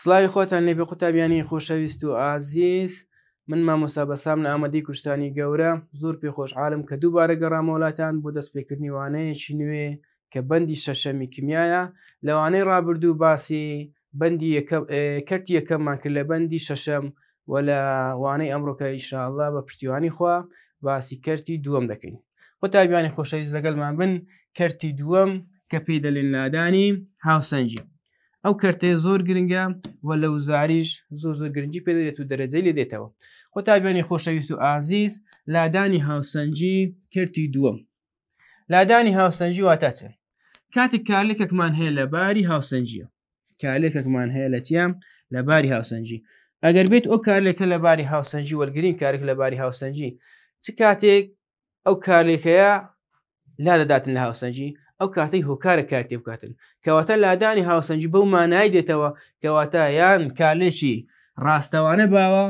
سڵاوی خۆتان لێبێ قوتابیانی خۆشەویست و ئازیز من مامۆستا بەسام لە ئامادەی کوشتانی گەورە زۆر پێخۆش عالم کە دووبارە گەڕامۆڵاتان بۆ دەستپێکردنی وانەیەکی نوێ کە بەندی شەشەمی کیمیایە لەوانەی ڕابرد و باسی بەندی کەرتی یەکەممان کرد لە بەندی شەشەم و لە وانەی ئەمڕۆکە ئیشاءله بە پشتیوانی خوا باسی کەرتی دووەم دەکەین قوتابیانی خۆشەویست لەگەڵمان بن کەرتی دووەم کە پێی دەلێن لادانی هاوسەنجی ئەو کەرتەیە زۆر گرنگە و لە وزاریش زۆر زۆر گرنگی پێدرێت و دەرەجەی لێ دێتەوە خۆ تابیانی خۆشەویست و ئازیز لادانی هاوسەنجی کردی دووەم لادانی هاوسەنجی واتاچێ کاتێک کارلێکەکمان هەیە لە باری هاوسەنجیە کارلێکەکمان هەیە لە چیام لە باری هاوسەنجی ئەگەر بێت ئەو کارلێکە لە باری هاوسەنجی وەرگین کارێک لە باری هاوسەنجی چ کاتێک ئەو کارلێکەیە لا دەداتن لە هاوسەنجی ئەو کاتەی هۆکارە کارتێ بکاتن کەواتە لادانی هاوسەنجی بەو مانای دێتەوە کەواتە یان کارلێکی ڕاستەوانە باوە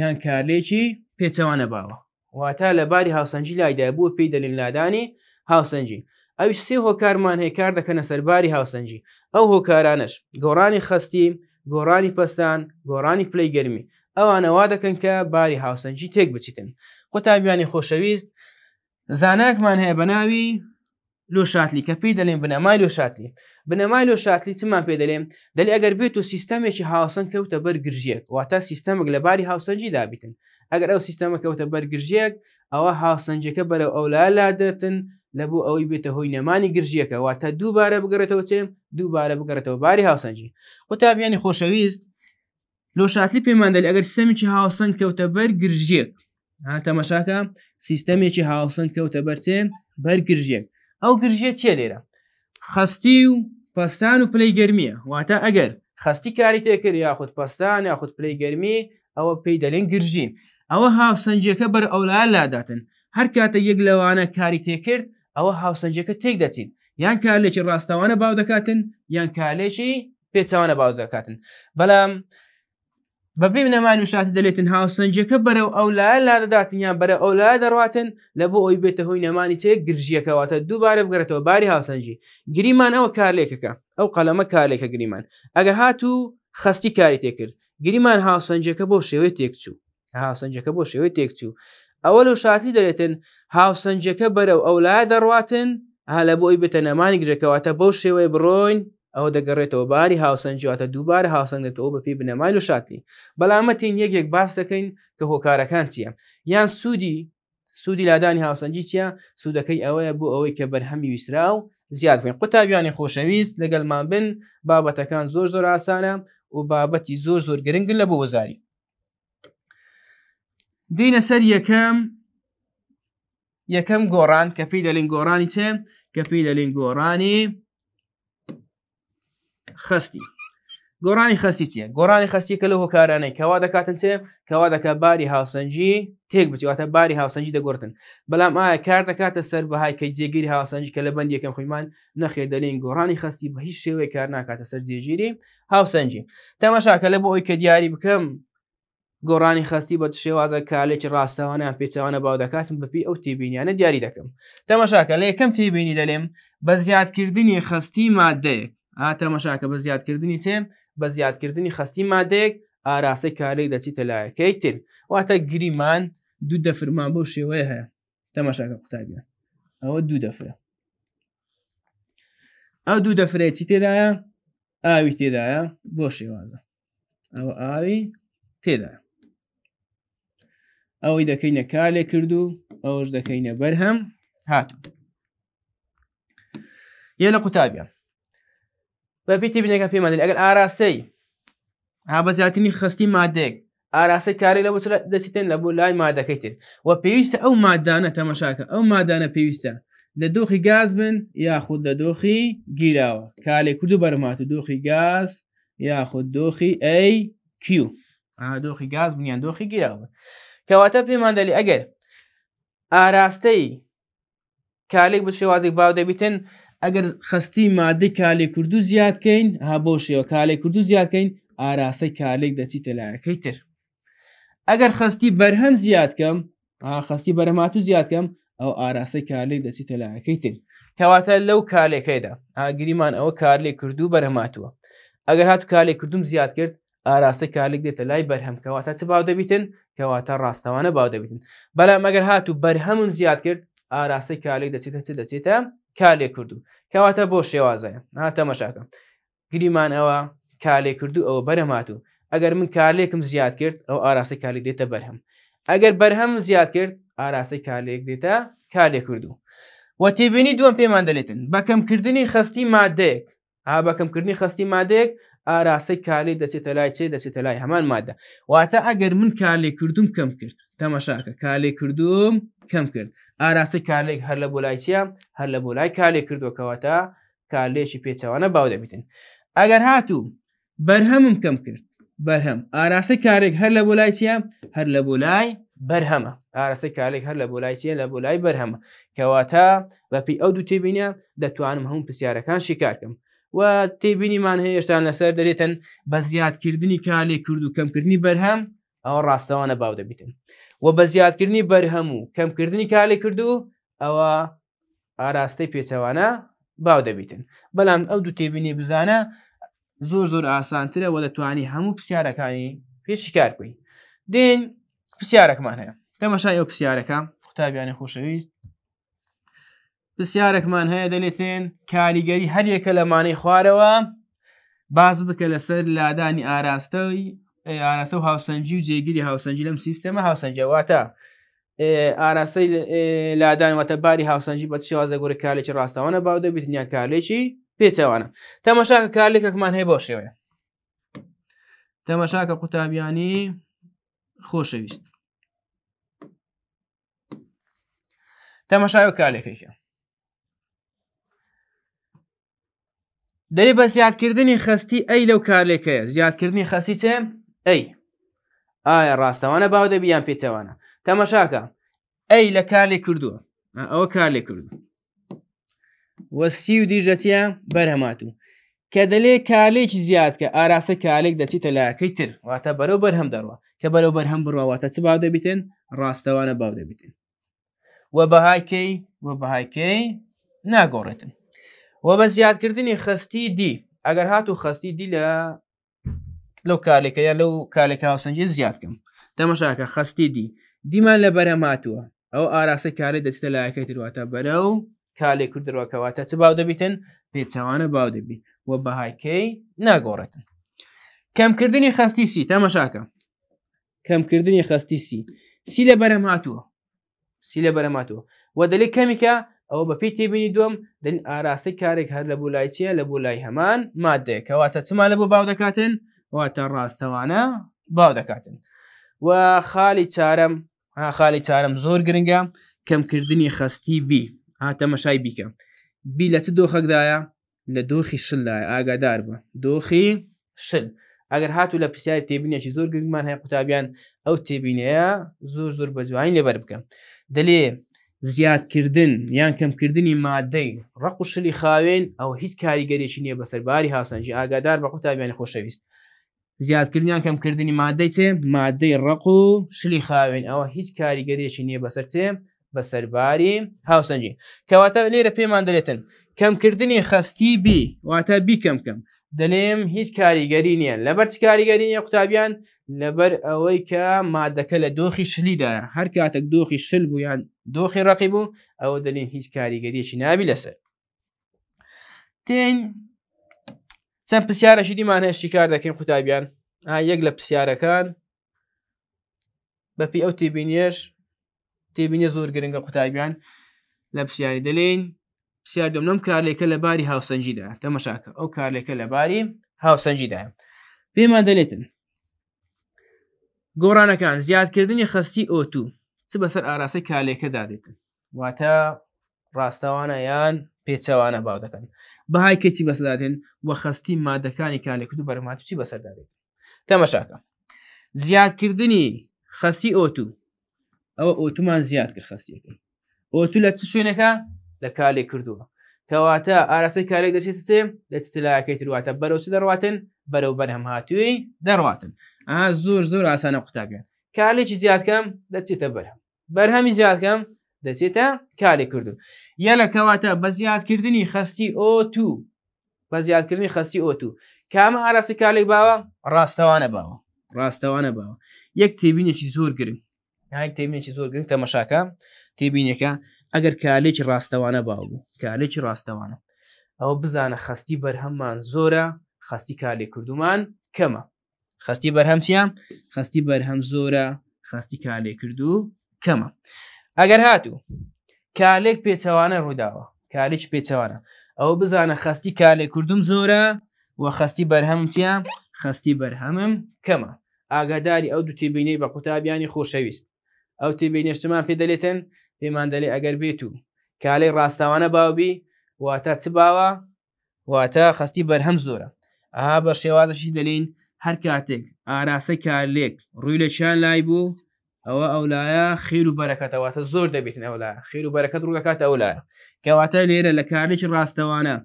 یان کارلێکی پێچەوانە باوە واتە لە باری هاوسەنجی لایدا بووە پێی دەلین لادانی هاوسەنجی ئەوش سێ هۆکارمان هەیە کار دەکەنە سەرباری هاوسەنجی ئەو هۆکارانش گۆڕانی خستی گۆڕانی پستان گۆڕانی پلەی گەرمی ئەوانەوا دەکەن کە باری هاوسەنجی تێک بچیتن خۆتابیانی خۆشەویست زاناکمان هەیە بە ناوی لۆ شاتلی کە پێی دەڵێن بنەمای لۆ شاتلی بنەمای لۆ شاتلی چمان پێ دەڵێن دەلی ئەگەر بێت و سیستەمێکی هاوسن کەوتە بەرگرژیەک واتە سیستەمێک لە باری هاوسەنجی دابیتن ئەگەر ئەو سیستەمە کەوتە بەرگرژیەک ئەوە هاوسەنجەکە بەرەو ئەولا لادەتن لە بۆ ئەوەی بێتە هۆی نەمانی گرژیەکە واتە دووبارە بگەڕێتەوە چێم دووبارە بگەڕێتەوە باری هاوسەنجی قوتابیانی خۆشەویست لۆ شاتلی پێمان دەلی ئەگەر سیستەمێکی هاوسەنگ کەوتە بەر گرژیەک تەمەشاکە سیستەمێکی هاوسەنگ کەوتە بەرچێن بەرگرژیەک ئەو گرژە چێ لێرە خستی و پستان و پلەی گرممیە واتە ئەگەر خستی کاری تێکرد یاخود پستان یاخود پلەی گرممی ئەوە پێی دەلێن گرژی ئەوە هاوسنجەکە بەر ئەولا لاداتن هەر کاتە یەک لەوانە کاری تێکرد ئەوە هاوسنجەکە تێک دەچین یان کارێکی ڕاستەوانە باو دەکاتن یان کالێکی پێچوانە باو دەکاتن بەڵام بەبێ نەمان وشاتی دەلێتن هاوسنجەکە بەرەو ئەو لای لا دەداتن یان بەرە ئەو لای دەڕاتن لە بۆ ئەوی بێتە هۆی نەمانی تێ گرژیەکەواتە دووبارە بگرێتەوە باری هاوسەنجی گریمان ئەوە کارلێکەکە ئەو قەلەمە کارلێکە گریمان ئەگەر هاتوو خستی کاری تێکرد گریمان هاوسنجەکە بۆ شێوەی تێکچوو هاوسنجەکە بۆ شێوەی تێکچوو ئەوە لە شاتی دەلێتن هاوسنجەکە بەرەو ئەو لای دەڕاتن هە لە بۆ ئەوی بێتە نەمانی گرێکەواتە بەو شێوەی بڕۆین ئەو دەگەڕێتەوە باری هاوسەنگ جواتە دووبارە هاوسەنگ دێتەوە بەپی بنەمای و شاتلی بەلامەتین یەکێک باس دەکەین کە هۆکارەکان چییە یان سوودی سوودی لادانی هاوسەنجی چییە سوودەکەی ئەوەیە بوو ئەوەی کە بەرهەمی ویسرا و زیاد بین قوتابیانی خۆشەویست لەگەڵمان بن بابەتەکان زۆر زۆر ئاسانە و بابەتی زۆر زۆر گرنگن لە بۆ وەزاری دینە سەر یەکەم یەکەم گۆڕان کە پێی دەلین گۆڕانی چێ کە پێی دەلین گۆڕانی خستی گۆرانی خستی چیە گۆرانی خستی کە لە هۆکارانەی کەوا دەکاتن چێ کەوا دەکات باری هاوسەنجی تێک بچواتە باری هاوسەنجی دەگرتن بەڵام ئایا کار دەکاتە سەر بەهای کە جێگیری هاوسەنجی کە لە بند یەکەم خویمان نەخێر دەلین گۆڕانی خستی بە هیچ شێوەیە کار ناکاتە سەر جێگیری هاوسەنجی تەماشاکە لە بۆ ئەوی کە دیاری بکەم گۆڕانی خستی بە شێوازە کالێکی ڕاستەوانیان پێچوانە باو دەکاتم بپی ئەو تێبینیانە دیاری دەکەم تەماشاکە لە یەکەم تێبینی دەلێم بە زیادکردنی خستی مادەیەک ئاتەمەشاکە بە زیادکردنی چێم بە زیادکردنی خستی مادەیەک ئاراسی کارێک دەچیتە لایەکەی تر واتە گریمان دوو دەفرمان بۆ شێوەیە هەیە تەمەشاکە قوتابە ئەوە دوو دەفرە ئەو دوو دەفرێ چی تێدایە ئاوی تێدایە بۆ شێوازە ئەوە ئاوی تێدایە ئەوەی دەکەینە کالێ کرد و ئەوش دەکەینە بەرهەم هاتو یە لە قوتابیان بە پیتی بنێکە پێمەدل ئەگەر ئاراستەی ها بەزیاتنی خستی مادێک ئاراسی کاری لە بۆ دەستێن لە بۆ لای مادەکەیتر و پێویستە ئەو مادانە تەمەشاکە ئەو مادانە پێویستە لە دۆخی گاز بن یاخود لە دۆخی گیراوە کالێک کودو بەرمات و دۆخی گاز یاخود دۆخی ئەQ دۆخی گاز بنیان دۆخی گیراوە کەواتە پێماندەلی ئەگەر ئاراستەی کالێک بە شێوازێک باو دەبیتن ئەگەر خستی مادەی کالێ کوردو زیادکەین ها بۆ شێوە کالێک کوردو زیادکەین ئاراسەی کالێک دەچیتە لایەکەی تر ئەگەر خستی بەرهەم زیادکەم خستی بەرەمات و زیادکەم ئەو ئاراسەی کالێک دەچیتە لایەکەی تر کەواتە لەو کالێکەکەیدا ئاگریمان ئەوە کارلێک کردو بەرەماتوە ئەگەر هاتو کالێک کردوم زیاد کرد ئاراستە کالێک دێتە لای بەرهەم کەواتە چ باو دەبیتن کەواتە ڕاستەوانە باو دەبیتن بەلا مەگەر هاتو بەرهەمم زیاد کرد ئاراستەی کالێک دەچێتە چ دەچێتە کالێ کردو کەواتە بۆ شێوازەیە ناتەمەشاکەم گریمان ئەوە کالێ کردو ئەوە بەرەماتوو ئەگەر من کالێکم زیاد کرد ئەو ئاراسی کالێک دێتە بەرهەم ئەگەر بەرهەم زیاد کرد ئاراسی کالێک دێتە کالێ کردو وەتیبینی دوم پێمان دەلێتن بەکەمکردنی خستی مادەیەک ها بەکەمکردنی خستی مادەیەک ئاراسی کالی دەچێتە لای چێ دەچێتە لای هەمان مادە واتە ئەگەر من کالێ کردوم کەم کرد تەمەشاکە کالێ کردوم کەم کرد ئاراستی کارلێک هەر لە بۆلایچە هەر لە بۆلای کارلێک کردوکەوەتە کارلێکی پێچەوانە باو دەبیتن ئەگەر هاتوو بەرهەمم کەم کرد بەرهەم ئاراستی کارێک هەر لە بۆلای چە هەر لە بۆلای بەرهەمە ئاراستی کارێک هەر لە بۆلای چە لە بۆلای بەرهەمە کەواتە بەپی ئەو دوو تێبینە دەتوانم هەم پرسیارەکان شیکارکەم و تێبینیمان هەیەشتان لەسەر دەرێتن بە زیادکردنی کالێک کرد و کەمکردنی بەرهەم ئەوە ڕاستەوانە باو دەبیتن و بە زیادکردنی بەرهەم و کەمکردنی کالی کردو ئەوە ئاراستەی پێچەوانە باو دەبیتن بەڵام ئەو دوو تێبینی بزانە زۆر زۆر ئاسانترە و دەتوانی هەموو پرسیارەکانی پێشی کار بکەین دێن پرسیارەکەمان هەیە تەمەشای ئەو پرسیارەکە قوتابیانی خۆشەویست پرسیارێکمان هەیە دەلێتێن کاریگەری هەریەکە لەمانەی خوارەوە باز بکە لەسەر لادانی ئاراستەوەی ئاراستە و هاوسەنجی و جێگیری هاوسەنجی لەم سیستەمە هاوسەنجەواتە ئاراستەی لادانوەتە باری هاوسەنجی بە شێوازە گەورە کالێکی ڕاستەوانە باو دەبیتنیا کارێکی پێچەوانە تەمەشاکە کارێکەکمان هەیە بۆ شێوەیە تەمەشاکە قوتابیانی خۆشەویست تەمەشای کارێکێکە دەری بە زیادکردنی خستی ئەی لەو کارێکەیە زیادکردنی خستی چێ؟ ئەی ئایا ڕاستەوانە باو دەبییان پێچەوانە تەمەشاکە ئەی لە کارێ کردووە ئەوە کارێ کردو وەسی و دیژەتیان بەرهەمات و کە دەلێ کالێکی زیاد کە ئاراستە کالێک دەچیتە لایەکەی تر واتە بەرەو بەرهەم دەڕوە کە بەرەو بەرهەم بڕواتە چ باو دەبیتن ڕاستەوانە باو دەبیتن وە بەهایکەی وە بەهایکەی ناگۆڕێتن وە بە زیادکردنی خستی دی ئەگەر هات و خستی دی لە لەو کالێکەیە لەو کالێک هاوسنجێ زیادکەم تەمەشاکە خستی دی دیمان لە بەرەماتوە ئەو ئاراسە کاری دەچتە لایەکەی ترواتە بەرە و کالێک کورد دەڕواکەواتە چ باو دەبیتن پێچەوانە باو دەبی وە بەهایکەی ناگۆڕێتن کەمکردنی خستی سی تەمەشاکە کەمکردنی خستی سی سی لە بەرەم هاتووە سی لە بەرەماتوە وە دەلی کەمیکە ئەوە بە پێی تێبینی دوم دن ئاراسی کارێک هەر لە بولای چیە لە بولای هەمان مادێک کەواتە چما لە بۆ باو دەکاتن واتە ڕاستەوانە باو دەکاتن و خالی چارەم خالی چارەم زۆر گرنگە کەمکردنی خستی بی هاتە مەشای بیکە بی لە چ دۆخەکدایە لە دۆخی شلدای ئاگادار بە دۆخی شل ئەگەر هاتو لە پرسیاری تێبینێکی زۆر گرنگمان هەیە قوتابیان ئەو تێبینەیە زۆر زۆر بەجوین لەبەر بکە دەلێ زیادکردن یان کەمکردنی مادەی ڕق و شلی خاوێن ئەو هیچ کاریگەرێکی نییە بەسەرباری هاسەنجی ئاگادار بە قوتابیانی خۆشەویست زیادکردیان کەمکردنی مادەی چێ مادەی ڕق و شلی خاوێن ئەوە هیچ کاریگەریەکی نییە بەسەر چێ بە سەرباری هاوسەنجی کەواتە لێرە پێمان دەێتن کەمکردنی خستی بی واتە بیکەم کەم دەڵێم هیچ کاریگەری نییە لەبەر چ کاریگەری نیە قوتابیان لەبەر ئەوەی کە مادەکە لە دۆخی شلیدا هەر کاتێک دۆخی شل بوو یان دۆخی ڕقی بوو ئەوە دەڵێن هیچ کاریگەریەکی نابی لەسەر تین چەند پرسیارەشی دیمان هەشتی کار دەکەین قوتابیان یەک لە پرسیارەکان بەپی ئەو تێبینیەش تێبینە زۆر گرنگە قوتابیان لە پرسیاری دەلین پرسیار دەم لەم کارلێکە لە باری هاوسەنجیدا تەمەشاکە ئەو کارلێکە لە باری هاوسەنجیداە پێمان دەلێتن گۆڕانەکان زیادکردنی خستی ئۆتو چ بەسەر ئاراسی کالێکە دادێتن واتە ڕاستەوانە یان پێچەوانە باو دەکەن بەهای کەچی بەسەدادێن وە خستی مادەکانی کارێکوت و بەرەماتوچی بەسەردادێت تەمەشاکە زیادکردنی خستی ئۆتو ئەوە ئۆتومان زیاد کرد خستیەکەی ئۆتو لە چ شوێنەکە لە کالێک کردووە کەواتە ئاراسی کارێک دەچێت چێ لە تلاکەی ترواتە بەرەوسی دەڕاتن بەرەو بەرهەم هاتووی دەڕاتن ئا زۆر زۆر ئاسانە قوتابیان کالێکی زیادکەم دەچێتە بەرهەم بەرهەمی زیادکەم دەچێتە کارێک کردو یە لە کەواتە بە زیادکردنی خستی ئۆ تو بە زیادکردنی خستی ئۆ تو کامە ئاراسی کارێک باوە ڕاستەوانە باوە ڕاستەوانە باوە یەک تێبینێکی زۆر گرنگ یەک تێبینێکی زۆر گرنگ تەمەشاکە تێبینەکە ئەگەر کالێکی ڕاستەوانە باو بوو کالێکی ڕاستەوانە ئەوە بزانە خستی بەرهەممان زۆرە خستی کالێ کردومان کەمە خستی بەرهەمچیان خستی بەرهەم زۆرە خستی کالێ کردو کەمە ئەگەر هاتوو کالێک پێچەوانە ڕووداوە کالێک پێچەوانە ئەو بزانە خستی کالێک کوردم زۆرە و خستی بەرهەم چیان خستی بەرهەمم کەمە ئاگاداری ئەو دو تێبینەی بە قوتابیانی خۆشەویست ئەو تێبینێشتمان پێ دەلێتن پێمان دەلێ ئەگەر بێت و کالەی ڕاستاوانە باوبی واتە چ باوە واتە خستی بەرهەم زۆرە ئاها بە شێوازەشی دەلین هەر کاتێک ئاراسە کارلێک ڕووی لە چیان لای بوو ئەوە ئەولایە خیر و بەرەکەتەوەتە زۆر دەبێتن ئەولا خیر و بەرەکەت ڕووەکات ئەولایە کەواتە لێرە لە کارێکی ڕاستەوانە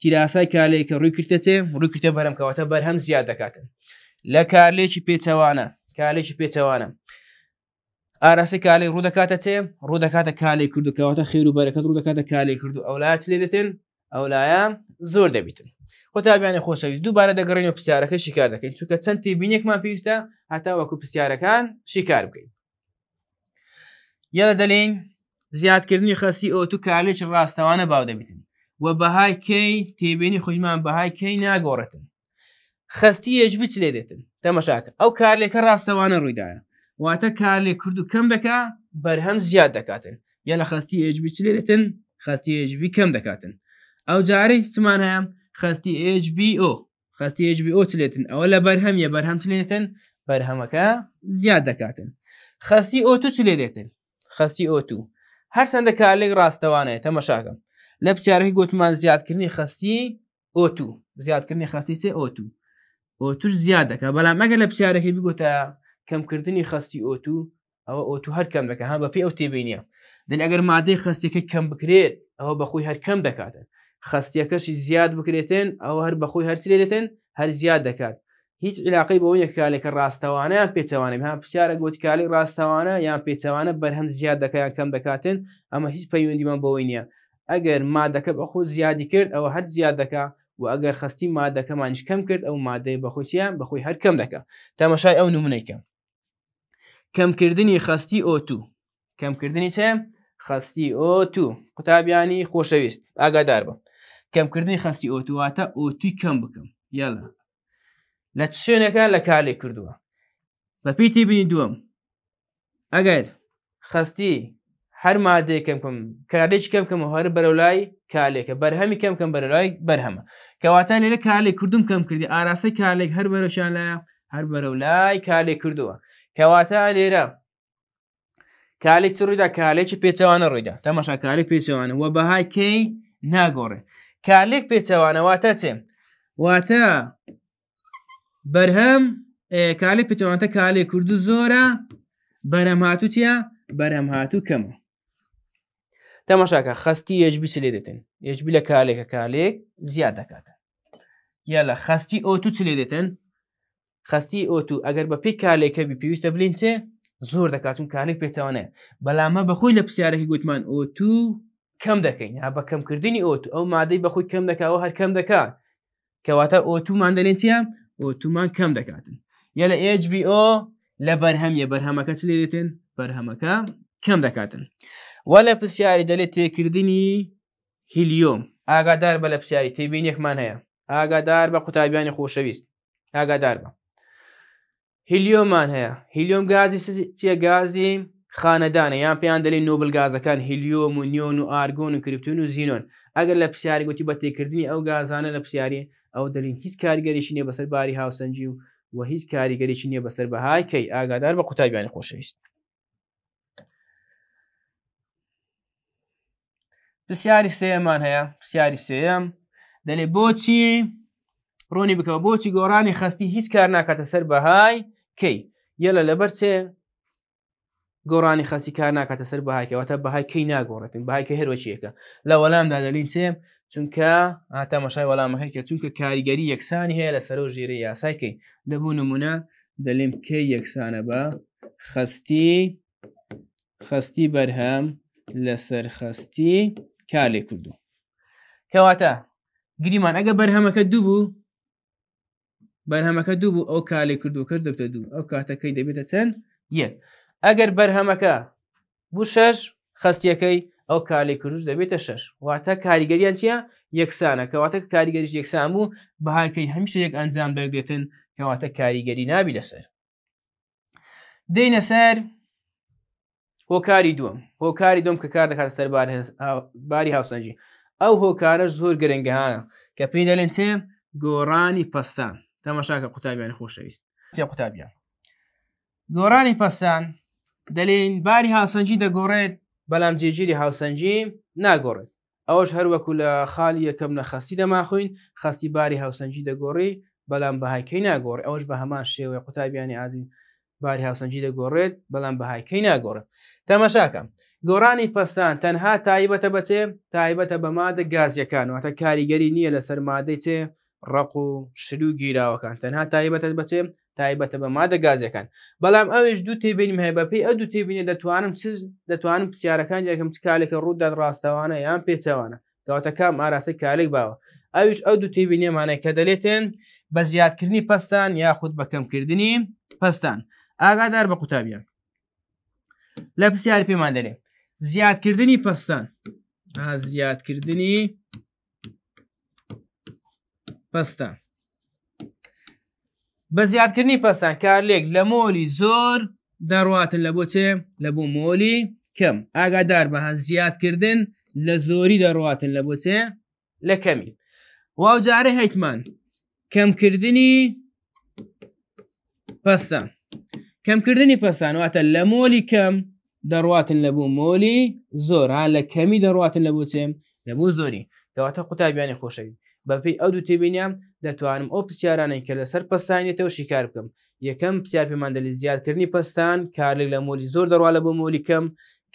تیراسای کالێک کە ڕووی کردەچێ ڕووی کردە بەرم کەواتە بەرهەم زیاد دەکاتن لە کارلێکی پێچەوانە کالێکی پێچەوانە ئاراسی کالی ڕوو دەکاتە چێ ڕوو دەکاتە کالی کردو کەواتە خیر و بەرەکەت ڕوو دەکاتە کالی کردو ئەولا چ لێ دەتن ئەولایە زۆر دەبیتن خۆتابیانە خۆشەویست دووبارە دەگەڕین و پرسیارەکە شیکار دەکەین چونکە چەند تێبینێکمان پێویستە هەتا وەکو پرسیارەکان شیکار بکەین یەرە دەلین زیادکردنی خەسی ئۆ تو کالێک ڕاستەوانە باو دەبیتن و بەهای کەی تێبینی خۆیمان بەهای کەی ناگۆڕێتن خستی یەش بچ لێ دێتن تەمەشاکە ئەو کارلێکە ڕاستەوانە ڕوویداە واتە کار لێ کورد و کەم دەکا بەرهەم زیاد دەکاتن یە لە خستی ئێجبی چ لێتن خستی ئێجبی کەم دەکاتن ئەو جارەی چمان هەیە خستی HBO خستی HBO چلێتن ئەوە لە بەرهەمیە بەرهەم چلێتن بەرهەمەکە زیاد دەکاتن خستی ئۆتو چلێ دێتن خستی ئۆتو هەر چنددە کارێک ڕاستەوانەیە تەمەشاکەم لە پرسیارەی گوتمان زیادکردنی خستی ئۆتو زیادکردنی خستی سێ ئۆتو ئۆتوش زیاد دەکە بەڵام مەگە لە پرسیارەکەی بگوتە کەمکردنی خستی ئۆتو ئەوە ئۆتو هەر کەم دەکە هەم بە پێی ئەو تێبینە دن ئەگەر مادەی خستەکە کەم بکرێت ئەوە بەخۆی هەر کەم دەکاتن خستیەکەشی زیاد بکرێتن ئەو هەر بەخۆی هەرچێ دێتن هەر زیاد دەکات هیچ علاقی بۆ یەک کالێکە ڕاستەوانە یان پێچەوانە ها پرسیارە گوتکالی ڕاستەوانە یان پێچەوانە بەرهەم زیاد دەکەیان کەم دەکاتن ئەمە هیچ پەیوەندیمان بەوەی نییە ئەگەر مادەکە بەخۆ زیادی کرد ئەوە هەر زیاد دەکا و ئەگەر خستی مادەکەمانش کەم کرد ئەو مادەی بەخۆچیان بەخۆی هەر کەم دەکە تەمەشای ئەو نمونەیکەم کەمکردنی خستی ئۆ2 کەمکردنی چێ خستی ئۆ2 قوتابیانی خۆشەویست ئاگادار بە کەمکردنی خستی ئۆتواتە ئۆتوی کەم بکەم یالا لە شوێنەکە لە کالێ کردووە بە پیتی بینی دووەم ئەگەر خستی هەر مادەیە کەم بکەم کارێک کەم کەم هەر بەرەولای کالێکە بەرهەمی کەم کەم بەرەلای بەرهەمە کەواتە لێرە کالێک کوردم کەم کردی ئاراسی کالێک هەر بەرەشان لایە هەر بەرەولای کالێک کردووە کەواتە لێرە کالێک ڕوویدا کالێکی پێچەوانە ڕوویدا تەماشا کالێک پێچەوانە وە بەهای کەی ناگۆڕێ کالێک پێچەوانەواتە چێ واتە بەرهەم کالێک پێچەوانتە کالێک کوردو زۆرە بەرەم هاتووتە بەرەم هاتوو کەمە تەماشاکە خستی یەجبی چ لێ دێتن یەجبی لە کالێکە کالێک زیاد دەکاتە یالا خستی ئۆتو چ لێ دێتن خستی ئۆتو ئەگەر بە پێی کالێکە بی پێویستە بلین چێ زۆر دەکاتون کارێک پێچوانێ بەلامە بەخۆی لە پرسیارێکی گوتمان ئۆتو کەم دەکەین یا بە کەمکردنی ئۆت ئەو مادەی بەخۆی کەم دەکەەوە هەر کەم دەکات کەواتە ئۆتومان دەنێن چیان ئۆتومان کەم دەکاتن یە لە HBO لە بەرهەمیە بەرهەمەکە چ لێ دێتن بەرهەمەکە کەم دەکاتن وا لە پرسیاری دەلێت تێکردنی هیلیۆم ئاگادار بە لە پرسیاری تێبین یەکمان هەیە ئاگادار بە قوتابیانی خۆشەویست ئاگادار بە هیلیۆمان هەیە هیلیۆم گازی چیە گازی خانەدانە یان پێیان دەلی نۆبلگازەکان هیلیۆم و نیۆن و ئارگۆن و کرپتون و زیینۆن ئەگەر لە پرسیاری گوتی بە تێکردنی ئەو گازانە لە پرسیاری ئەو دەلین هیچ کاریگەریشی نیە بەسەر باری هاوسەنجی و و هیچ کاریگەریشی نیە بەسەر بەهای کەی ئاگادار بە قوتابیانی خۆشەویست پرسیاری سێمان هەیە پرسیاری سێم دەلێ بۆچی ڕۆنی بکەوە بۆچی گۆڕانی خستی هیچ کار ناکاتە سەر بەهای کەی یەلە لەبەر چێ گۆڕانی خەسی کار ناکاتە سەر بەهاکەوەتە بەهای کەی ناگۆڕێتین بەهایکە هەروەچیەکە لە وەلامدا دەلین چێم چونکە تەمەشای وەلامەهەیەکە چونکە کاریگەری یەکسانی هەیە لە سەرۆ ژێرە یاسایکەی دەبوو نمونە دەلێم کەی یەکسانە بە خستی خستی بەرهەم لەسەر خستی کارێک کردو کەواتە گریمان ئەگە بەرهەمەکە دوو بوو بەرهەمەکە دوو بوو ئەو کارێک کردو کرد دەبتە دوو ئەو کاتەکەی دەبێتە چەند یەک ئەگەر بەرهەمەکە بوو شەش خستیەکەی ئەو کالی کورس دەبێتە شش واتە کاریگەریان چیە یەکسانە کەواتە کاریگەری یەکسان بوو بەهاکەی هەمیش یەک ئەنجام دەربێتن کەواتە کاریگەری نابی لەسەر دەینە سەر هۆکاری دووەم هۆکاری دوم کە کار دەکات سەر باری هاوسەنجی ئەو هۆکارە زۆر گرنگەهانە کە پێی دەلێن چێ گۆڕانی پستان تەمەشاکە قوتابیان خۆشەویست چێ قوتابیان گۆڕانی پستان دەلین باری هاوسەنجی دەگۆڕێت بەلام جێگیری هاوسەنجی ناگۆڕێت ئەوەش هەروەکو لە خاڵی یەکەم لە خستی دەماخوین خستی باری هاوسەنجی دەگۆڕی بەلام بەهایکەی ناگۆڕ ئەوش بە هەمان شێوەیە قوتابیانی ئازی باری هاوسەنجی دەگۆڕێت بەڵام بەهایکەی ناگۆڕێت تەمەشاکەم گۆڕانی پستان تەنها تایبەتە بچێ تایبەتە بە مادە گازیەکان واتە کاریگەری نییە لە سەرمادەی چێ ڕق و شلو گیراوەکان تەنها تایبەتە بچێ تایبەتە بە مادەگازەکان بەڵام ئەوێش دوو تێبینیم هەیە بەپی ئە دوو تێبینێ دەتوانم سز دەتوانم پرسیارەکان یەکەم چ کالێکە ڕوودان ڕاستەوانە یان پێچەوانە کەواتە کام ئاراسی کالێک باوە ئەوش ئەو دوو تێبینێمانەی کە دەلێتن بە زیادکردنی پستان یاخود بەکەمکردنی پستان ئاگادار بە قوتابیان لە پرسیار پێمان دەرێ زیادکردنی پستان زیادکردنی پستان بە زیادکردنی پستان کارلێک لە مۆلی زۆر دەڕاتن لە بۆچێ لە بۆ مۆلی کەم ئاگادار بە هەن زیادکردن لە زۆری دەڕاتن لە بۆچێ لە کەمی واو جارە هەیتمان کەمکردنی پستان کەمکردنی پستان واتە لە مۆلی کەم دەڕاتن لە بۆ مۆلی زۆر ها لە کەمی دەڕاتن لە بۆچێم لە بۆ زۆری دەواتە قوتابیانی خۆشەوی بەپی ئەو دوو تێبینیان دەتوانم ئەو پرسیارانەی کە لەسەر پەسانێتەوە شیکار بکەم یەکەم پرسیار پەیماندەلی زیادکردنی پستان کارلێک لە مۆلی زۆر دەڕوا لە بۆ مۆلی کەم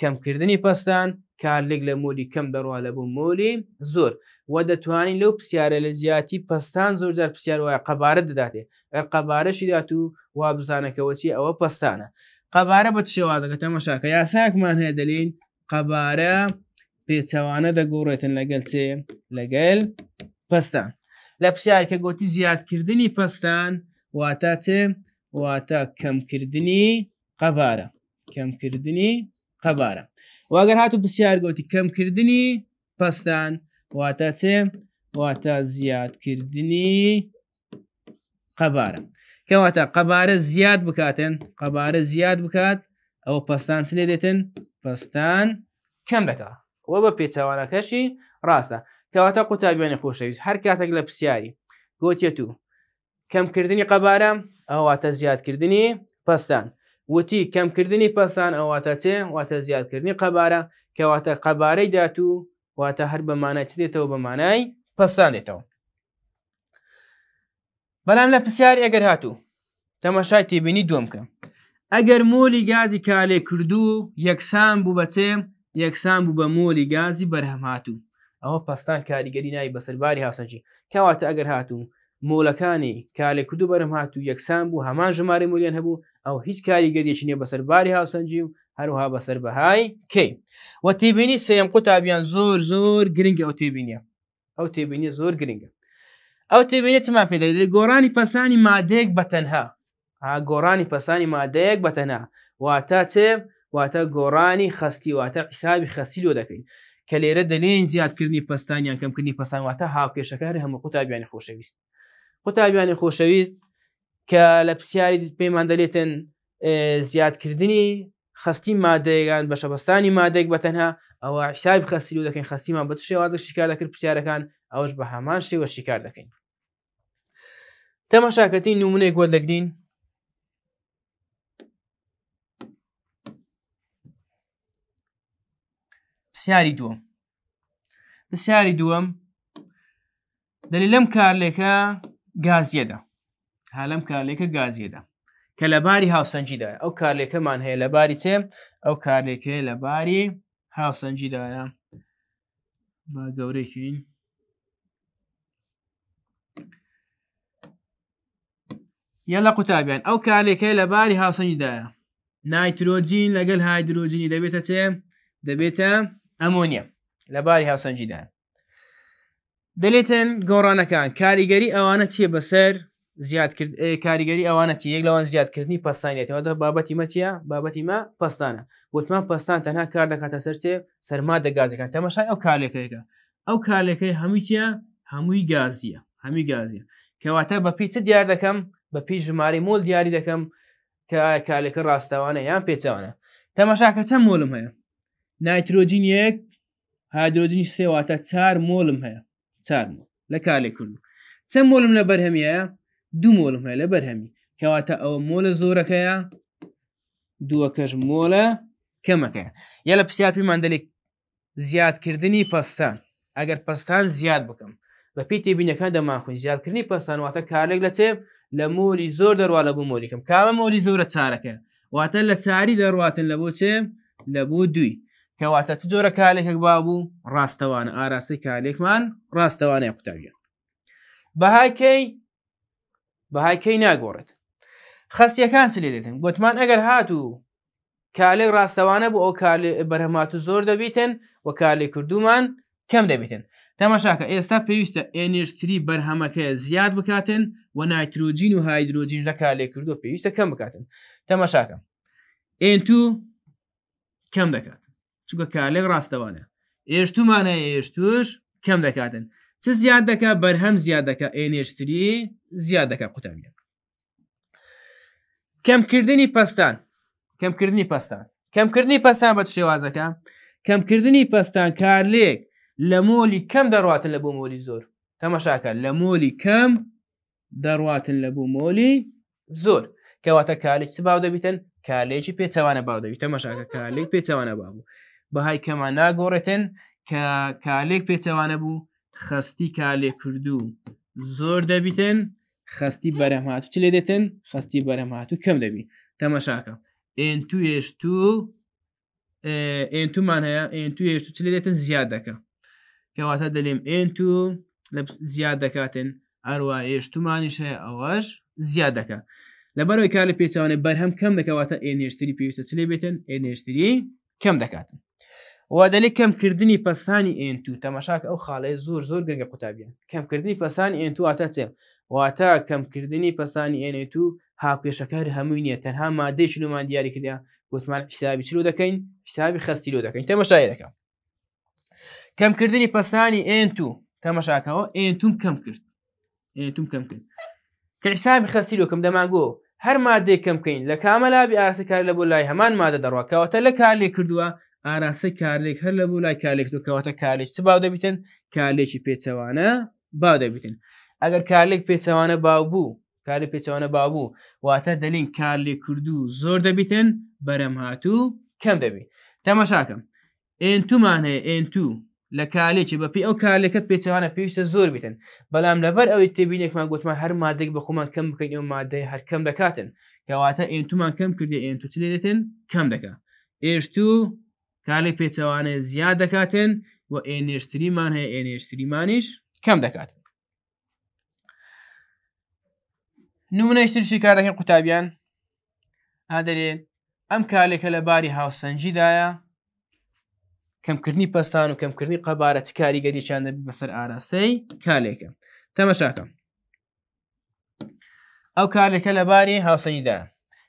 کەمکردنی پستان کارلێک لە مۆلی کەم دەڕوا لە بۆ مۆلی زۆر و دەتوانین لەو پرسیارە لە زیاتی پستان زۆرجار پرسیار وایە قەبارەت دەداتێ ئەر قەبارەشی دات و وا بزانەکەەوەچی ئەوە پستانە قەبارە بە شێوازەکە تەمەشاکە یاساکمان هەیە دەلین قەبارە پێچەوانە دەگۆڕێتن لەگەل چێ لەگەل پستان. لە پرسیار کە گوتی زیادکردنی پستان واتە چێ واتە کەمکردنی قەبارە کەمکردنی قەبارە واگەر هاتو پرسیار گوتی کەمکردنی پستان واتە چێ واتە زیادکردنی قەبارە کەواتە قەبارە زیاد بکاتن قەبارە زیاد بکات ئەو پستان سلێ دێتن پستان کەم دەکات وە بە پێچوانەکەشی ڕاستە کەواتە قوتابیێنە خۆشەویست هەر کاتێک لە پرسیاری گۆتێت و کەمکردنی قەبارە ئەوواتە زیادکردنی پستان وتی کەمکردنی پستان ئەوواتە چێ واتە زیادکردنی قەبارە کەواتە قەبارەی دات و واتە هەر بەمانە چ دێتەوە بەمانای پستان دێتەوە بەڵام لە پرسیار ئەگەر هاتوو تەمەشای تێبینی دومکە ئەگەر مۆلی گازی کالێ کردو یەکسان بوو بەچێ یەکسان بوو بە مۆلی گازی بەرهەم هاتوو ئەوە پستان کاریگەری نایی بەسەرباری هاسەجی کەواتە ئەگەر هاتوو مۆلەکانی کالێ کودو بەرم هاتو یەکسان بوو هەمان ژمارە ملیان هەبوو ئەو هیچ کاریگەریەکی نیە بەسەرباری هاوسەنجی و هەروها بەسەر بەهای کەی وە تێبینی سم قوتابیان زۆر زۆر گرنگگە ئەو تێبینە ئەو تێبینە زۆر گرنگە ئەو تێبینێتمان پێ دەێت گۆرانی پەسانی مادەیەک بەتەنها گۆڕانی پەسانی مادەیەک بەتەنها واتە چێ واتە گۆڕانی خستی واتە قیسابی خستی لۆ دەکەین کە لێرە دەلێن زیادکردنی پستانیان کەمکردنی پستانواتە هاوکێشەکاری هەموو قوتابیانی خۆشەویست قوتابیانی خۆشەویست کە لە پرسیاری پەیمان دەلێتن زیادکردنی خستی مادەیەگان بە شەبستانی مادێک بەتەنها ئەوە عیساب خستی و دەکەین خستیمان بە شێوازە شکار دەکرد پرسیارەکان ئەوش بە هەمان شێوە شکار دەکەین تەماشاکەتی نمونەیە گۆ دەگرین پرسیاری دووەم پرسیاری دووەم دەلی لەم کارلێکە گازیەدا ها لەم کارلێکە گازیەدا کە لەباری هاوسەنجیدایە ئەو کارلێکەمان هەیە لەباری چێ ئەو کارلێکەیە لەباری هاوسەنجیدایە با گەورەیکەین یەڵە قوتابیان ئەو کارێکەکە لە باری هاوسنجدایە نایترۆجین لەگەل هایدروۆجینی دەبێتە چێ دەبێتە ئەمونیە لە باری هاوسەنجیدا دەلێتن گۆڕانەکان کاریگەری ئەوانە چیە بەسەر زیاد کاریگەری ئەوانە چی یەک لەوان زیادکردنی پستانیێتەوە بابەتی مەتیە بابەتی مە پستانە وتمان پستان تەنها کار دەکاتە سەرچێ سەرما دەگازەکان تەمەشای ئەو کارێکەکە ئەو کارلەکەی هەموویە هەمووی گازیە هەمووی گازیە کەواتە بە پێ چ دیار دەکەم بە پێی ژماری مۆل دیاری دەکەم کە کارێکە ڕاستەوانە یان پێچوانە تەمەشاکە چەند مۆلم هەیە نایترۆجین یەک هادرۆجینی سێواتە چار مۆلم هەیە چار لە کالێک کردو چەند مۆلم لە بەرهەمیە دوو مۆلم هەیە لە بەرهەمی کەواتە ئەوە مۆلە زۆرەکەیە دووەکەش مۆلە کەمەکەیە یا لە پرسیاپی مادەلێک زیادکردنی پستان ئەگەر پستان زیاد بکەم بە پێی تێبینەکان دەماخۆین زیادکردنی پستانواتە کارێک لە چێ لە مۆلی زۆر دەروا لە بۆ مۆلیکەم کاوە مۆلی زۆرە چارەکە واتە لە چاری دەڕاتن لە بۆ چێ لە بۆ دوی کەواتە چ جۆرە کالێکێک بابوو ڕاستەوانە ئاراسی کالێکمان ڕاستەوانەیە قوتابیە بەهاکەی بەهاکەی ناگۆڕێت خستیەکان چ لێ دێتن گوتمان ئەگەر هاتوو کالێک ڕاستەوانە بۆ ئەو بەرهەمات و زۆر دەبیتن و کالێک کردومان کەم دەبیتن تەماشاکە ئێستا پێویستە ئێنێشتری بەرهەمەکە زیاد بکاتن و نایترۆجین و هایدرۆجین لە کالێک کردو پێویستە کەم بکاتن تەماشاکە ئێن تو کەم دەکات چکە کارێک ڕاستەوانە ئێشتومانە ئێشتوش کەم دەکاتن چ زیاد دەکە بەرهەم زیاد دەکە ئێنێشتری زیاد دەکە قوتەمیە کەمکردنی پستان کەمکردنی پستان کەمکردنی پستان بە شێوازەکە کەمکردنی پستان کارلێک لە مۆلی کەم دەڕاتن لە بۆ مۆلی زۆر تەمەشاکە لە مۆلی کەم دەڕاتن لە بۆ مۆلی زۆر کەواتە کالێک چ باو دەبیتن کالێکی پێچەوانە باو دەبی تەمەشاکە کالێک پێچەوانە بابوو بەهای کەمان ناگۆڕێتن کە کالێک پێچەوانە بوو خستی کالێ کردو زۆر دەبیتن خستی بەرەم هاتو چ لێ دێتن خستی بەرەم هاتو کەم دەبی تەمەشاکە ئێن تو هێش تو ئێن تومان هەیە ئێن تو هێش تو چ لێ دێتن زیاد دەکە کەواتە دەلێم ئێن تو لە زیاد دەکاتن ئەروە ئێش تومانیش هەیە ئەوەش زیاد دەکە لەبەرەوەی کار لە پێچوانێ بەرهەم کەم دەکەواتە ئێنێشتری پێویستە چ لێ بێتن ئێنێشتری کەم دەکاتن وادەلی کەمکردنی پستانی ئێنتو تەماشاک ئەو خاڵی زۆر زۆر گەنگە قوتابیان کەمکردنی پستانی ئێنتو ئاتە چێ واتە کەمکردنی پستانی ئێنێت و هاکێشەکار هەمووی نیە تەنها مادەی چلومان دیاری کردیا گوتمان حسابی چلو دەکەین حسابی خستیلو دەکەین تەمەشایەکە کەمکردنی پستانی ئێنتو تەمەشاکەوە ئێنتون کەم کرد ئێنتون کەم کرد کە حسابی خستیلوکەم دەماگۆ هەر مادەی کەمکەین لە کامەلابی ئارسکار لە بۆ لای هەمان مادە دەڕواکەوتە لە کار لێ کردووە ئاراسە کارلێک هەر لە بوو لای کارلێک و کەواتە کارێک چ باو دەبیتن کارلێکی پێچەوانە با دەبیتن ئەگەر کارلێک پێچەوانە باو بوو کاری پێچەوانە بابوو واتە دەلین کار لێ کردو زۆر دەبیتن بەرەم هاتوو کەم دەبی تەمەشاکەم ئێنتومان هەیە ئێنتو لە کالێکی بەپی ئەو کارلەکەت پێچوانە پێویستە زۆر بتن بەڵام لەبەر ئەوەی تێبینێکمان گوتمان هەر مادێک بە خۆمان کەم بکەین ئەو مادەی هەر کەم دەکاتن کەواتە ئێنتومان کەم کردی ئێنتو چ لێتن کەم دەکە ئێشتو کالی پێچەوانێ زیاد دەکاتن و ئێنێشتریمان هەیە ئێنێشتریمانیش کەم دەکات نمونەشتریشی کار دەکەن قوتابیان ئادرێن ئەم کالێکە لە باری هاوسەنجیدایە کەمکردنی پستان و کەمکردنی قەبارە چ کاریگەری چاندە بەسەر ئاراسی کالێکە تەمەشاکەم ئەو کالێکە لە باری هاوسەنیدا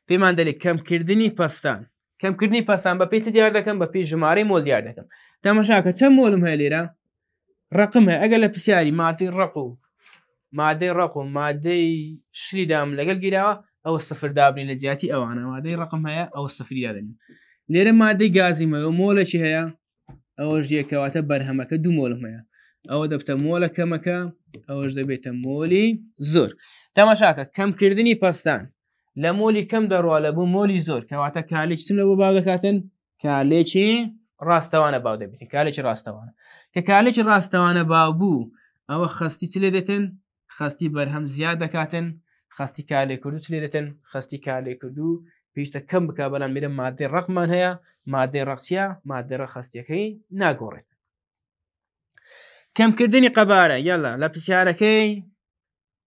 پێمان دەلێک کەمکردنی پستان کەمکردنی پەسان بە پێ دیار دەکەم بە پێی ژمارەی مۆل دیار دەکەم تەمەشاکە چەند مۆلم هەیە لێرە ڕقم هەیە ئەگەر لە پرسیاری ماتی ڕق و مادەی ڕق و مادەی شریدام لەگەل گیراوە ئەوە سفردابنی لە زیاتی ئەوانە مادەی ڕقم هەیە ئەوە سفریا دەنیم لێرە مادەی گازیمەوە مۆلەی هەیە ئەوە ژیەکەواتە بەرهەمەکە دوو مۆلم هەیە ئەوە دەبتە مۆلە کەمەکە ئەوەش دەبێتە مۆلی زۆر تەماشاکە کەمکردنی پستان لە مۆلی کەم دەڕوا لە بوو مۆلی زۆر کەواتە کالێک سم لە بۆ باو دەکاتن کالێکی ڕاستەوانە باو دەبێت کالێکی ڕاستەوانە کە کالێکی ڕاستەوانە باو بوو ئەوە خستی چ لێ دێتن خستی بەرهەم زیاد دەکاتن خستی کالێ کردو چ لێ دێتن خستی کالێ کردو پێویستە کەم بک بەلان میرە مادەی ڕقمان هەیە مادەی ڕقسیە مادەرە خستیەکەی ناگۆڕێت کەمکردنی قەبارە یالا لە پرسیارەکەی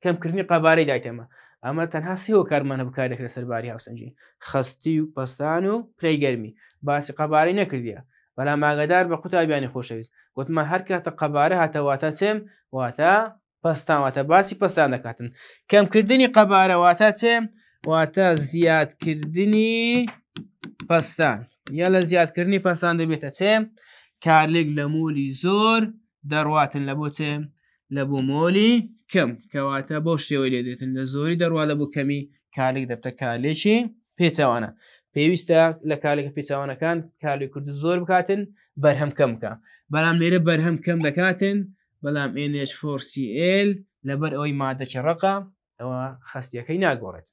کەمکردنی قەبارەی دایتەمە ئەمە تەنها سیەوە کارمانە بکارێک لە سەرباری هاوسنجی خستی و پستان و پرەیگەرمی باسی قەبارەی نەکردیە بەلا ماگەدار بە قوتابیانی خۆشەویست گوتمە هەر کاتە قەبارە هاتەواتە چێم واتە پستانواتە باسی پستان دەکاتن کەمکردنی قەبارەواتە چێم واتە زیادکردنی پستان یا لە زیادکردنی پستان دەبێتە چێم کارلێک لە موری زۆر دەڕاتن لە بۆ چێم لە بوو مۆلی کەم کەواتە بۆ شێوەی لێ دێتن لە زۆری دەڕوا لە بوو کەمی کالێک دەبتە کالێکی پێچوانە پێویستە لە کالێکە پێچوانەکان کالی کورد زۆر بکاتن بەرهەم کەم بکە بەڵام لێرە بەرهەم کەم دەکاتن بەڵام NH فسیL لەبەر ئەوی مادەکە ڕقا ئەوە خستیەکەی ناگۆڕێت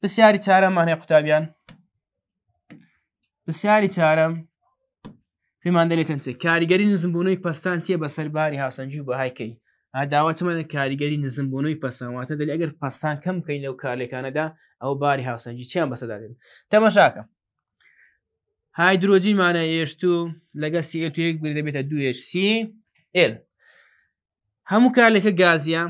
پرسیاری چارەمانەیە قوتابیان پرسیاری چارم پێمان دەێت تەنچێت کاریگەری نزمبوونەوەی پستانسیە بەسەرباری هاوسەنجی و بەهایکەی داواتمانە کاریگەری نزمبوونەوەی پسانواتە دەلی ئەگەر پستان کەم بکەین لەو کارلەکانەدا ئەو باری هاوسەنجی چیان بەسەدادێن تەمەشاکە هایدروۆجیمانە ئێشتو لەگە سی توەیەک بردەبێتە دوHC L هەموو کارلێکە گازیە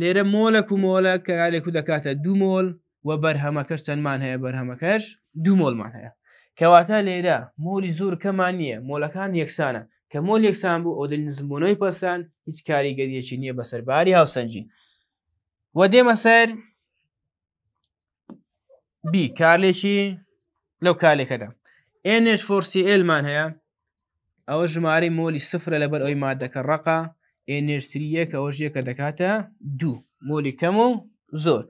لێرە مۆلە و مۆلە کارێک و دەکاتە دوو مۆل و بەرهەمەکەش چەندمان هەیە بەرهەمەکەش دوو مۆلمان هەیە کەواتە لێرە مۆلی زۆر کەمان نییە مۆلەکان یەکسانە کە مۆل یەکسان بوو ئۆدلنزمونەوەی پەستان هیچ کاریگەریەکی نییە بە سەرباری هاوسەنجی وە دێمە سەر بی کارلێکی لەو کالێکەدا NH فۆسی ئلمان هەیە ئەوە ژمارەی مۆلی سفرە لەبەر ئەوی مادەکە ڕقا نێشتریەک ئەوەژ یەکە دەکاتە دوو مۆلی کەم و زۆر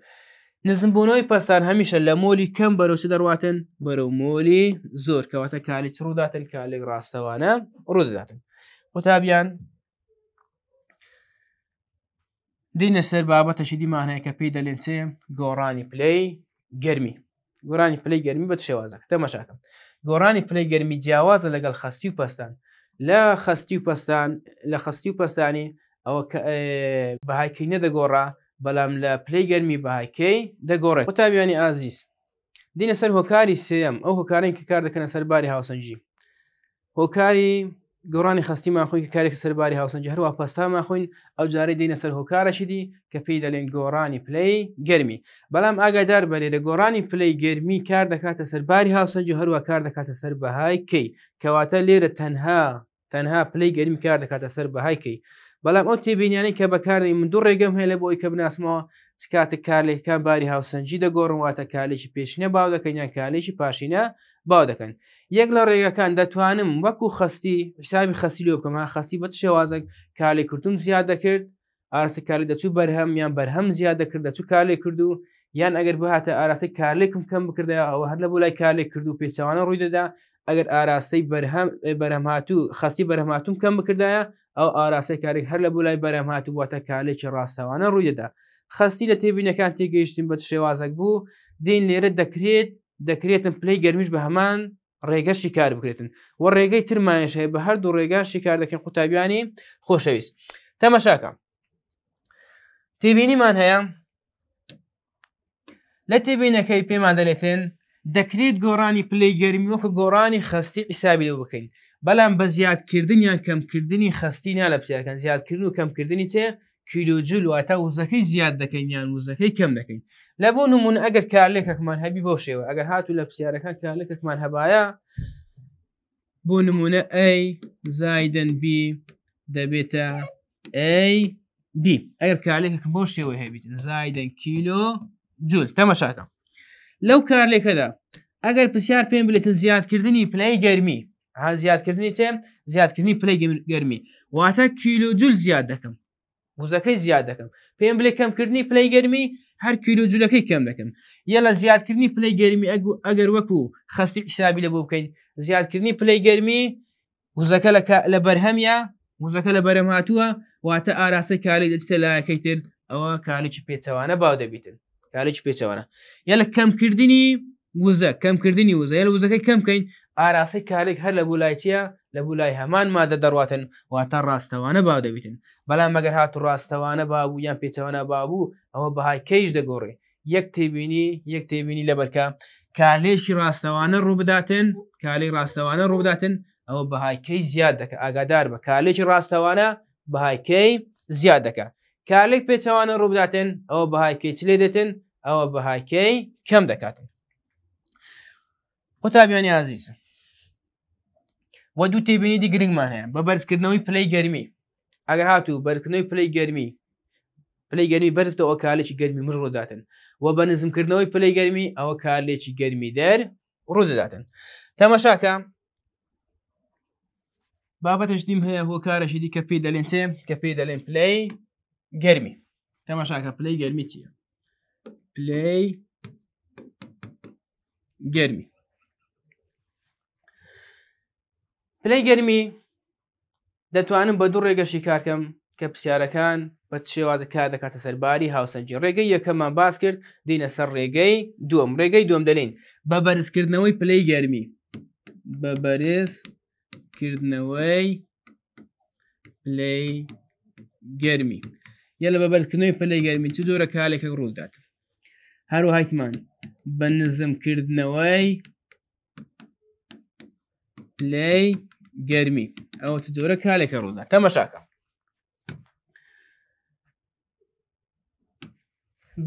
نزمبوونەوەی پستان هەمیشە لە مۆلی کەم بەرەوسی دەڕاتن بەرەو مۆلی زۆر کەواتە کالیت ڕووداتن کالێک ڕاستەوانە ڕوودەداتن قوتابیان دینە سەر بابەتەشی دیمانەیە کە پێی دەلێنچێ گۆڕانی پلەی گەرمی گۆرانی پلەی گەرمی بە شێوازە تەمەشاکەم گۆڕانی پلەی گەرمی جیاوازە لەگەڵ خستی و پستان لە خستی و پستان لە خستی و پستانی ئەوە بەهایکی نەدەگۆڕە بەڵام لە پلەی گەرمی بەهاکەی دەگۆڕێت بۆ تاویانی ئازیز دینە سەر هۆکاری سم ئەو هۆکارین کە کار دەکەنە سەرباری هاوسنجی هۆکاری گەڕانی خستیمان خۆی کە کارێک سەرباری هاوسنجی هەروە پستامان خۆین ئەو جارەی دینە سەر هۆکارەشیدی کە پێی دەڵێن گۆڕانی پلەی گەرمی بەڵام ئاگادار بەلێ لە گۆڕانی پلەی گەرمی کار دەکاتە سەرباری هاوسنجی هەروە کار دەکاتە سەر بەهای کەی کەواتە لێرە تەنها تەنها پلەی گەرمی کار دەکاتە سەر بەهایکەی بەڵام ئەو تێبینیانی کە بەکاری من دوو ڕێگەم هەیە لە بۆی کە بناسمەوە چکاتە کارلێکەکان باری هاوسەنجی دەگۆڕن واتە کالێکی پێشنە باو دەکەن یان کالێکی پاشینە باو دەکەن یەک لە ڕێگەکان دەتوانم وەکو خستی حسابی خستی لێ بکەم ها خستی بە شێوازک کالی کردوم زیاد دەکرد ئارسی کاری دەچوو بەرهەم یان بەرهەم زیاد دەکرد دەچوو کالێ کردو یان ئەگەر بهاتە ئاراسی کارلێکم کەم بکردە ئەوە هەر لە بۆ لای کالێک کردو پێچوانە ڕووی دەدا ئەگەر ئاراستەی بەرهەم بەرەمهاتوو خستی بەرەمهاتوم کەم بکردایە ئەو ئاراسای کارێک هەر لە بۆ لای بەرەم هاتو بووە کالێکی ڕاستەوانە ڕوویدا خستی لە تێبینەکان تێگەیشتین بە شێوازەک بوو دین لێرە دەکرێت دەکرێتن پلی گەرمیش بە هەمان ڕێگە شیکار بکرێتن و ڕێگەی ترمایش هەیە بە هەردوو ڕێگا شیکار دەکەن قوتابیانی خۆشەویست تەمەشاکە تێبینیمان هەیە لە تێبینەکەی پێمان دەلێتن دەکرێت گۆڕانی پلەی گەرمی وەکو گۆڕانی خستی ئیسابی لەو بکەین بەڵام بە زیادکردنیان کەمکردنی خستینا لە پتیەکان زیادکردن و کەمکردنی چێ کیلوجل واتە وزەکەی زیاد دەکەینیان وزەکەی کەم دەکەین لە بۆ نمون ئەگەر کارلێکەکمان هەبی بۆ شێوە ئەگەر هاتو لە پرسیارەکان کارلێکەکمان هەبایە بۆ نمونە ئەی زایدن بی دەبێتە ئەی بی ئەگەر کارلێکەکە بۆ شێوە هەبیت زایدن کیلۆ جول تەمەشاکە لەو کارلێکەدا ئەگەر پرسیار پێم بلێتن زیادکردنی پلەی گەرمی ها زیادکردنی چێ زیادکردنی پلەی گەرمی واتە کیلو جول زیاد دەکەم گوزەکەی زیاد دەکەم پێم بلێ کەمکردنی پلەی گەرمی هەر کیلو جولەکەی کەم دەکەم یە لە زیادکردنی پلەی گەرمی ئەگو ئەگەر وەکو خستی حسابی لە بۆ بکەین زیادکردنی پلەی گەرمی گوزەکە لە بەرهەمیە موزەکە لە بەرەم هاتووە واتە ئاراسە کاری دەستە لایەکەی تر ئەوە کالێکی پێچەوانە باو دەبیتن کالێکی پێچەوانە یە لە کەمکردنی وزە کەمکردنی وزە لە وزەکەی کەمکەین ئاراسی کارێک هەر لە بولایتیە لە بولای هەمان مادە دەڕاتن واتە ڕاستەوانە باو دەبیتن بەڵام مەگەر هات و ڕاستەوانە بابوو یان پێچەوانە بابوو ئەوە بەهای کەیش دەگۆڕێ یەک تێبینی یەک تێبینی لە بەرکە کالێکی ڕاستەوانە ڕووبداتن کالی ڕاستەوانە ڕووبداتن ئەوە بەهایکەی زیاد دەکە ئاگادار بە کالێکی ڕاستەوانە بەهایکەی زیاد دەکە کالێک پێچەوانە ڕووبداتن ئەوە بەهایکەی چ لێ دێتن ئەوە بەهایکەی کەم دەکاتن قوتابیانی عزیز وە دوو تێبینی دی گرنگمان هەیە بە بەرزکردنەوەی پلەی گەرمی ئەگەر هاتوو بەرکنەوەی پلەی گەرمی پلەی گەرمی بەرتەوە کارێکی گەرمی مر ڕۆداتن وە بە نزمکردنەوەی پلەی گەرمی ئەوە کارلێکی گەرمی دەر ڕوودەداتن تەمەشاکە بابەتەشتیم هەیە هۆ کارەشی دیکە پێی دەلێن چێ کە پێی دەلێن پلەی گەرمی تەمەشاکە پلەی گەرمی چییە پلەی گەرمی پلەی گەرمی دەتوانم بە دوو ڕێگەشی کارکەم کە پرسیارەکان بە شێوازە کار دەکاتە سەرباری هاوسەنجی ڕێگەی یەکەمان باس کرد دینە سەر ڕێگەی دوم ڕێگەی دوم دەلین بە بەرزکردنەوەی پلەی گەرمی بە بەرزکردنەوەی پلەی گەرمی یە لە بە بەرزکردنەوەی پلەی گەرمی چ زۆرە کالێکە ڕوودات هەروهایتمان بە نزمکردنەوەی پلەی گەرمی ئەوە جۆرە کالێکە ڕوودا تەمەشاکە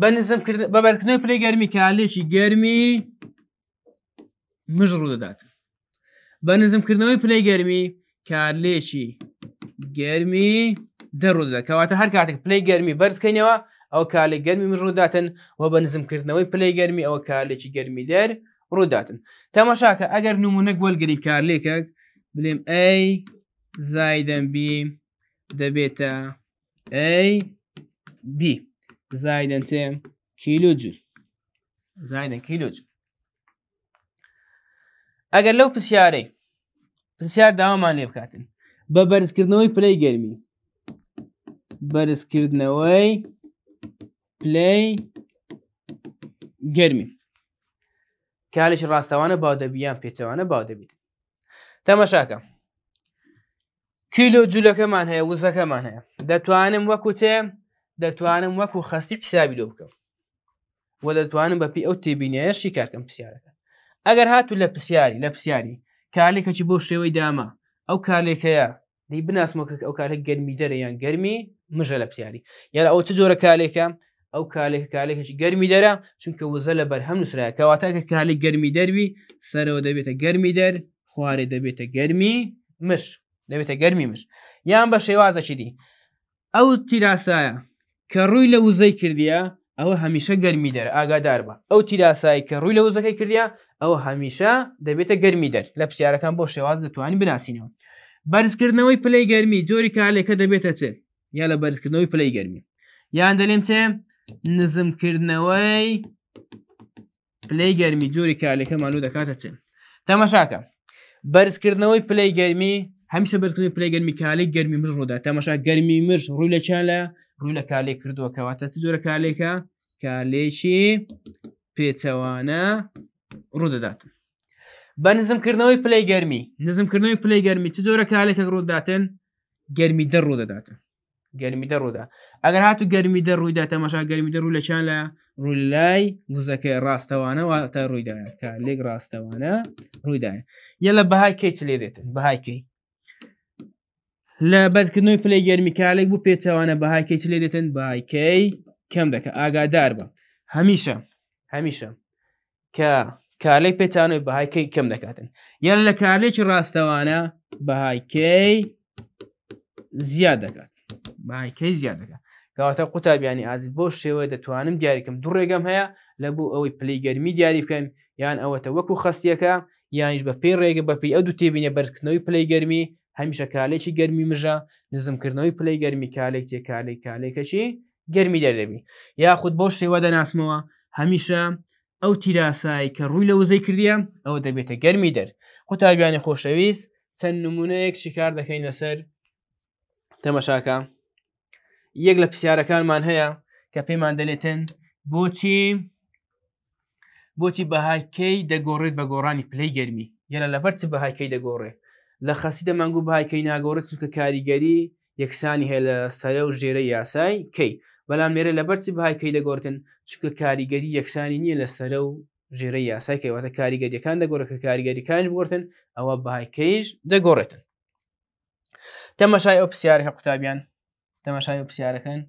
بەنزم بەبەرکردنەوەی پلی گەرمی کالێکی گەرمی مژ ڕوودەدات بە نزمکردنەوەی پلی گەرمی کارلێکی گەرمی دەڕوودا کەواتە هەر کاتێک پلی گەرمی بەرزکەینەوە ئەو کالێک گەرمی مژ ڕووداتن و بە نزمکردنەوەی پلی گەرمی ئەوە کالێکی گەرمی دەر ڕووداتن تەماشاکە ئەگەر نمونە گوەلگری کارلێکە بلێم ئەی زایدەم B دەبێتە ئەی B زایدەن تێ کیلوجل زایدەن کیلوجل ئەگەر لەو پرسیارەی پرسیار داوامان لێ بکاتن بە بەرزکردنەوەی پلەی گەرمی بەرزکردنەوەی پلەی گەرمی کالش ڕاستەوانە باودەبییان پێچەوانە باودەبیت تەمەشاکە کیلۆ جوولەکەمان هەیە وزەکەمان هەیە دەتوانم وەکو تێ دەتوانم وەکو خستی پرسیابی لۆ بکەم و دەتوانم بەپی ئەو تێبینەیەشی کارکەم پرسیارەکە ئەگەر هاتو لە پرسیاری لە پرسیاری کالێکەکی بۆ شێوەی داما ئەو کالێکەیە دەی بناسمەکە ئەو کارێک گەرمی دەرەیان گەرمی مژە لە پرسیاری یارە ئەو چ جۆرە کالێکە ئەو کالێک کالێکەکی گەرمی دەرە چونکە وزە لە بەرهەم نووسراە کەواتەکە کالی گەرمی دەروی سەرەوە دەبێتە گەرمی دەر خوارێ دەبێتە گەرمی مش دەبێتە گەرمی مش یان بە شێوازەکی دی ئەو تیراسایە کە ڕووی لە وزەی کردیە ئەوە هەمیشە گەرمی دەر ئاگادار بە ئەو تیراسایی کە ڕووی لە وزەکەی کردیا ئەوە هەمیشە دەبێتە گەرمی دەر لە پرسیارەکان بۆ شێواز دەتوانین بناسیینەوە بەرزکردنەوەی پلەی گەرمی جۆری کالێکە دەبێتە چێ یا لە بەرزکردنەوەی پلەی گەرمی یان دەلێم چێ نزمکردنەوەی پلەی گەرمی جۆری کالێکەمان و دەکاتە چێ تەمەشاکە بەرزکردنەوەی پلی گەرمی هەمیشە بەرکردنی پلی گەرمی کالی گەرمی مر ڕوودا تەماشا گەرمی مرش ڕووی لە چان لە ڕووی لە کالێک کردووە کەواتە چ جۆرە کالێکە کالێکی پێچەوانە ڕوودەداتن بە نزمکردنەوەی پلی گەرمی نزمکردنەوەی پلی گەرمی چ جۆرە کالێکە ڕووداتن گەرمی دە ڕوودەداتن گەرمی دەڕوودا ئەگەر هاتو گەرمی دەڕوویدا تەماشا گەرمی دەڕوو لە چان لە ڕووی لای گوزەکەی ڕاستەوانەوە تا ڕوویداات کە لێک ڕاستەوانە ڕوویداە یە لە بەهای کەی چ لێ دێتن بەهایکەی لە بەرکردنەوەی پلی گەرمیکالێک بوو پێچوانە بەهایکەی چ لێ دێتن بایکەی کەم دەکە ئاگادار بە هەمیشە هەمیشە کە کارلێک پێچانەوەی بەهایکەی کەم دەکاتن یان لە کارلێکی ڕاستەوانە بەهایکەی زیاد دەکات بەهایکەی زیاد دەکات کەواتە قوتابیانی ئازیت بۆ شێوە دەتوانم دیاریکەم دوو ڕێگەم هەیە لە بوو ئەوەی پلیگەرمی دیاری بکەم یان ئەوەتە وەکو خستیەکە یانش بە پێی ڕێگە بەپی ئەو دوو تێبینە بەرزکردنەوەی پلیگەرمی هەمیشە کالێکی گەرمی مژە نزمکردنەوەی پلیگەرمی کالێکێ کالێک کالێکەکی گەرمی دەرەبی یاخود بۆ شێوە دەناسمەوە هەمیشە ئەو تیراسایی کە ڕووی لە وزەی کردیە ئەوە دەبێتە گەرمی دەر قوتابیانی خۆشەویست چەند نمونەیەک شکار دەکەین لەسەر تەمەشاکە یەک لە پرسیارەکانمان هەیە کە پێمان دەلێتن بۆچی بۆچی بەهاکەی دەگۆڕێت بە گۆڕانی پلەی گەرمی یەنە لەبەر چ بەهاکەی دەگۆڕێ لە خەسی دەمانگو بەهاکەی ناگۆڕێت چونکە کاریگەری یەکسانی هەیە لە سەرە و ژێرە یاسای کەی بەڵام لێرە لە بەرچی بەهاکەی دەگۆڕن چونکە کاریگەری یەکسانی نییە لە سەرە و ژێرە یاسای کەواتە کاریگەریەکان دەگۆڕکە کاریگەریکانی بگۆرتن ئەوە بەهاکەیش دەگۆڕێتن تەمەشای ئەو پرسیارەکە قوتابیان تەماشای پرسیارەکەن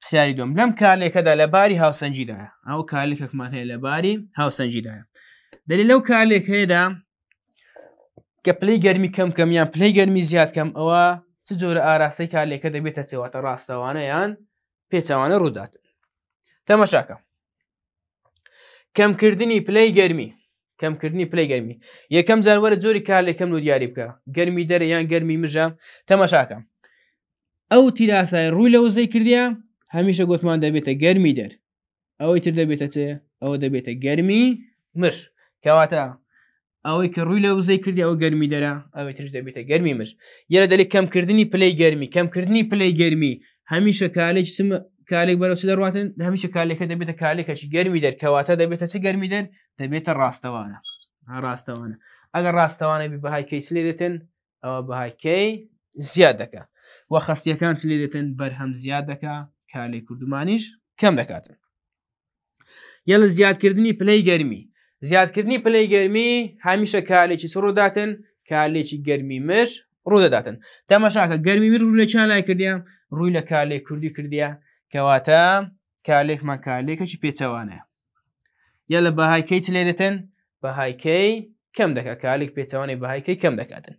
پرسیاری دۆم لەم کارلێکەکەدا لە باری هاوسەنجیداە ئەو کارلێکەکمان هەیە لە باری هاوسەنجیداە دەلی لەو کارلێک هەیەدا کە پلی گەرمی کەم کەم یان پلی گەرمی زیاد کەم ئەوە چ جۆرە ئاراسی کارلێکەکە دەبێتە چێواتە ڕاستەوانە یان پێچوانە ڕوودات تەمەشاکە کەمکردنی پلی گەرمی کەمکردنی پلی گەرمی یەکەم جانوەرە جۆری کارلێکەکەم و دیاری بکە گەرمی دەرە یان گەرمی مژە تەمەشاکەم ئەو تیراسای ڕووی لە وزەی کردیا هەمیشە گوتمان دەبێتە گەرمی دەر ئەوەی تر دەبێتە چێ ئەوە دەبێتە گەرمی مش کەواتە ئەوەی کە ڕووی لە وزەی کردی ئەوە گەرمی دەرە ئەوەی ترش دەبێتە گەرمی مش یەرە دەلی کەمکردنی پلەی گەرمی کەمکردنی پلەی گەرمی هەمیشە کالێک سم کالێک بەرەوس دەڕاتن هەمیشە کالێکەکە دەبێتە کالێکەکی گەرمی دەرکەواتە دەبێتە چ گەرمی دەر دەبێتە ڕاستەوانە ڕاستەوانە ئەگەر ڕاستەوانە بی بەهای کەیسلێ دێتن ئەوە بەهاکەی زیاد دەکە و خستیەکان چ لێ دێتن بەرهەم زیاد دەکا کالێ کوردمانیش کەم دەکاتن یە لە زیادکردنی پلەی گەرمی زیادکردنی پلەی گەرمی هەمیشە کالێکی سڕۆداتن کالێکی گەرمی مش ڕوودەداتن تەماشاکە گەرمی میر ڕوو لە چیان لای کردیان ڕووی لە کالێک کوردی کردیا کەواتە کالێکمان کالێکەکی پێچەوانە یا لە بەهایکەی چ لێ دێتن بەهایکەی کەم دەکات کالێک پێچەوانی بەهایکەی کەم دەکاتن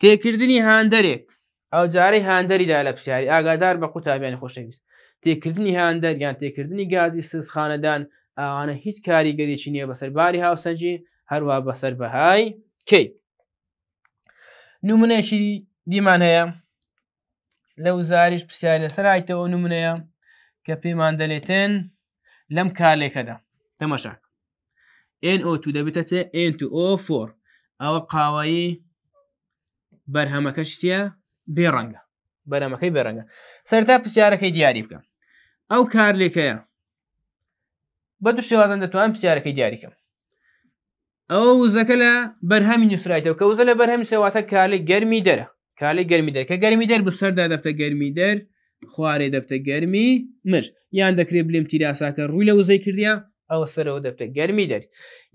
تێکردنی هاندەرێک ئەو جارەی هاندەریدا لە پرسیاری ئاگادار بە قوتابیان خۆشەویست تێکردنی هاندەر یان تێکردنی گازی سز خانەدان ئەوانە هیچ کاریگەریی نییە بەسەرباری هاوسەنجی هەروە بەسەر بەهای کەی نومونێکی دیمان هەیە لە وزاریش پرسیاری لەسەرایتەوە نمونەیە کە پێمان دەلێتێن لەم کارلێکەدا تەمەشاک NO2 دەبێتە چێ N2O4 ئەوە قاوایی بەرهەمەکەشتە بێڕەنگە بەرەمەکەی بێڕەنگە سەرتا پرسیارەکەی دیاری بکەم ئەو کار لێکەیە بە دو شێوازان دەتوان پرسیارەکەی دیاریکەم ئەو وزەکە لە بەرهەمی نووسایتەوە کە وزە لە بەرهەمی سێواتە کالی گەرمی دەرە کالی گەرمی دەر کە گەرمی دەر بە سەردا دەبتە گەرمی دەر خوارێ دەبتە گەرمی مش یان دەکرێت بلێم تیراساکە ڕووی لە وزەی کردیا ئەو سەرەوە دەبتە گەرمی دەر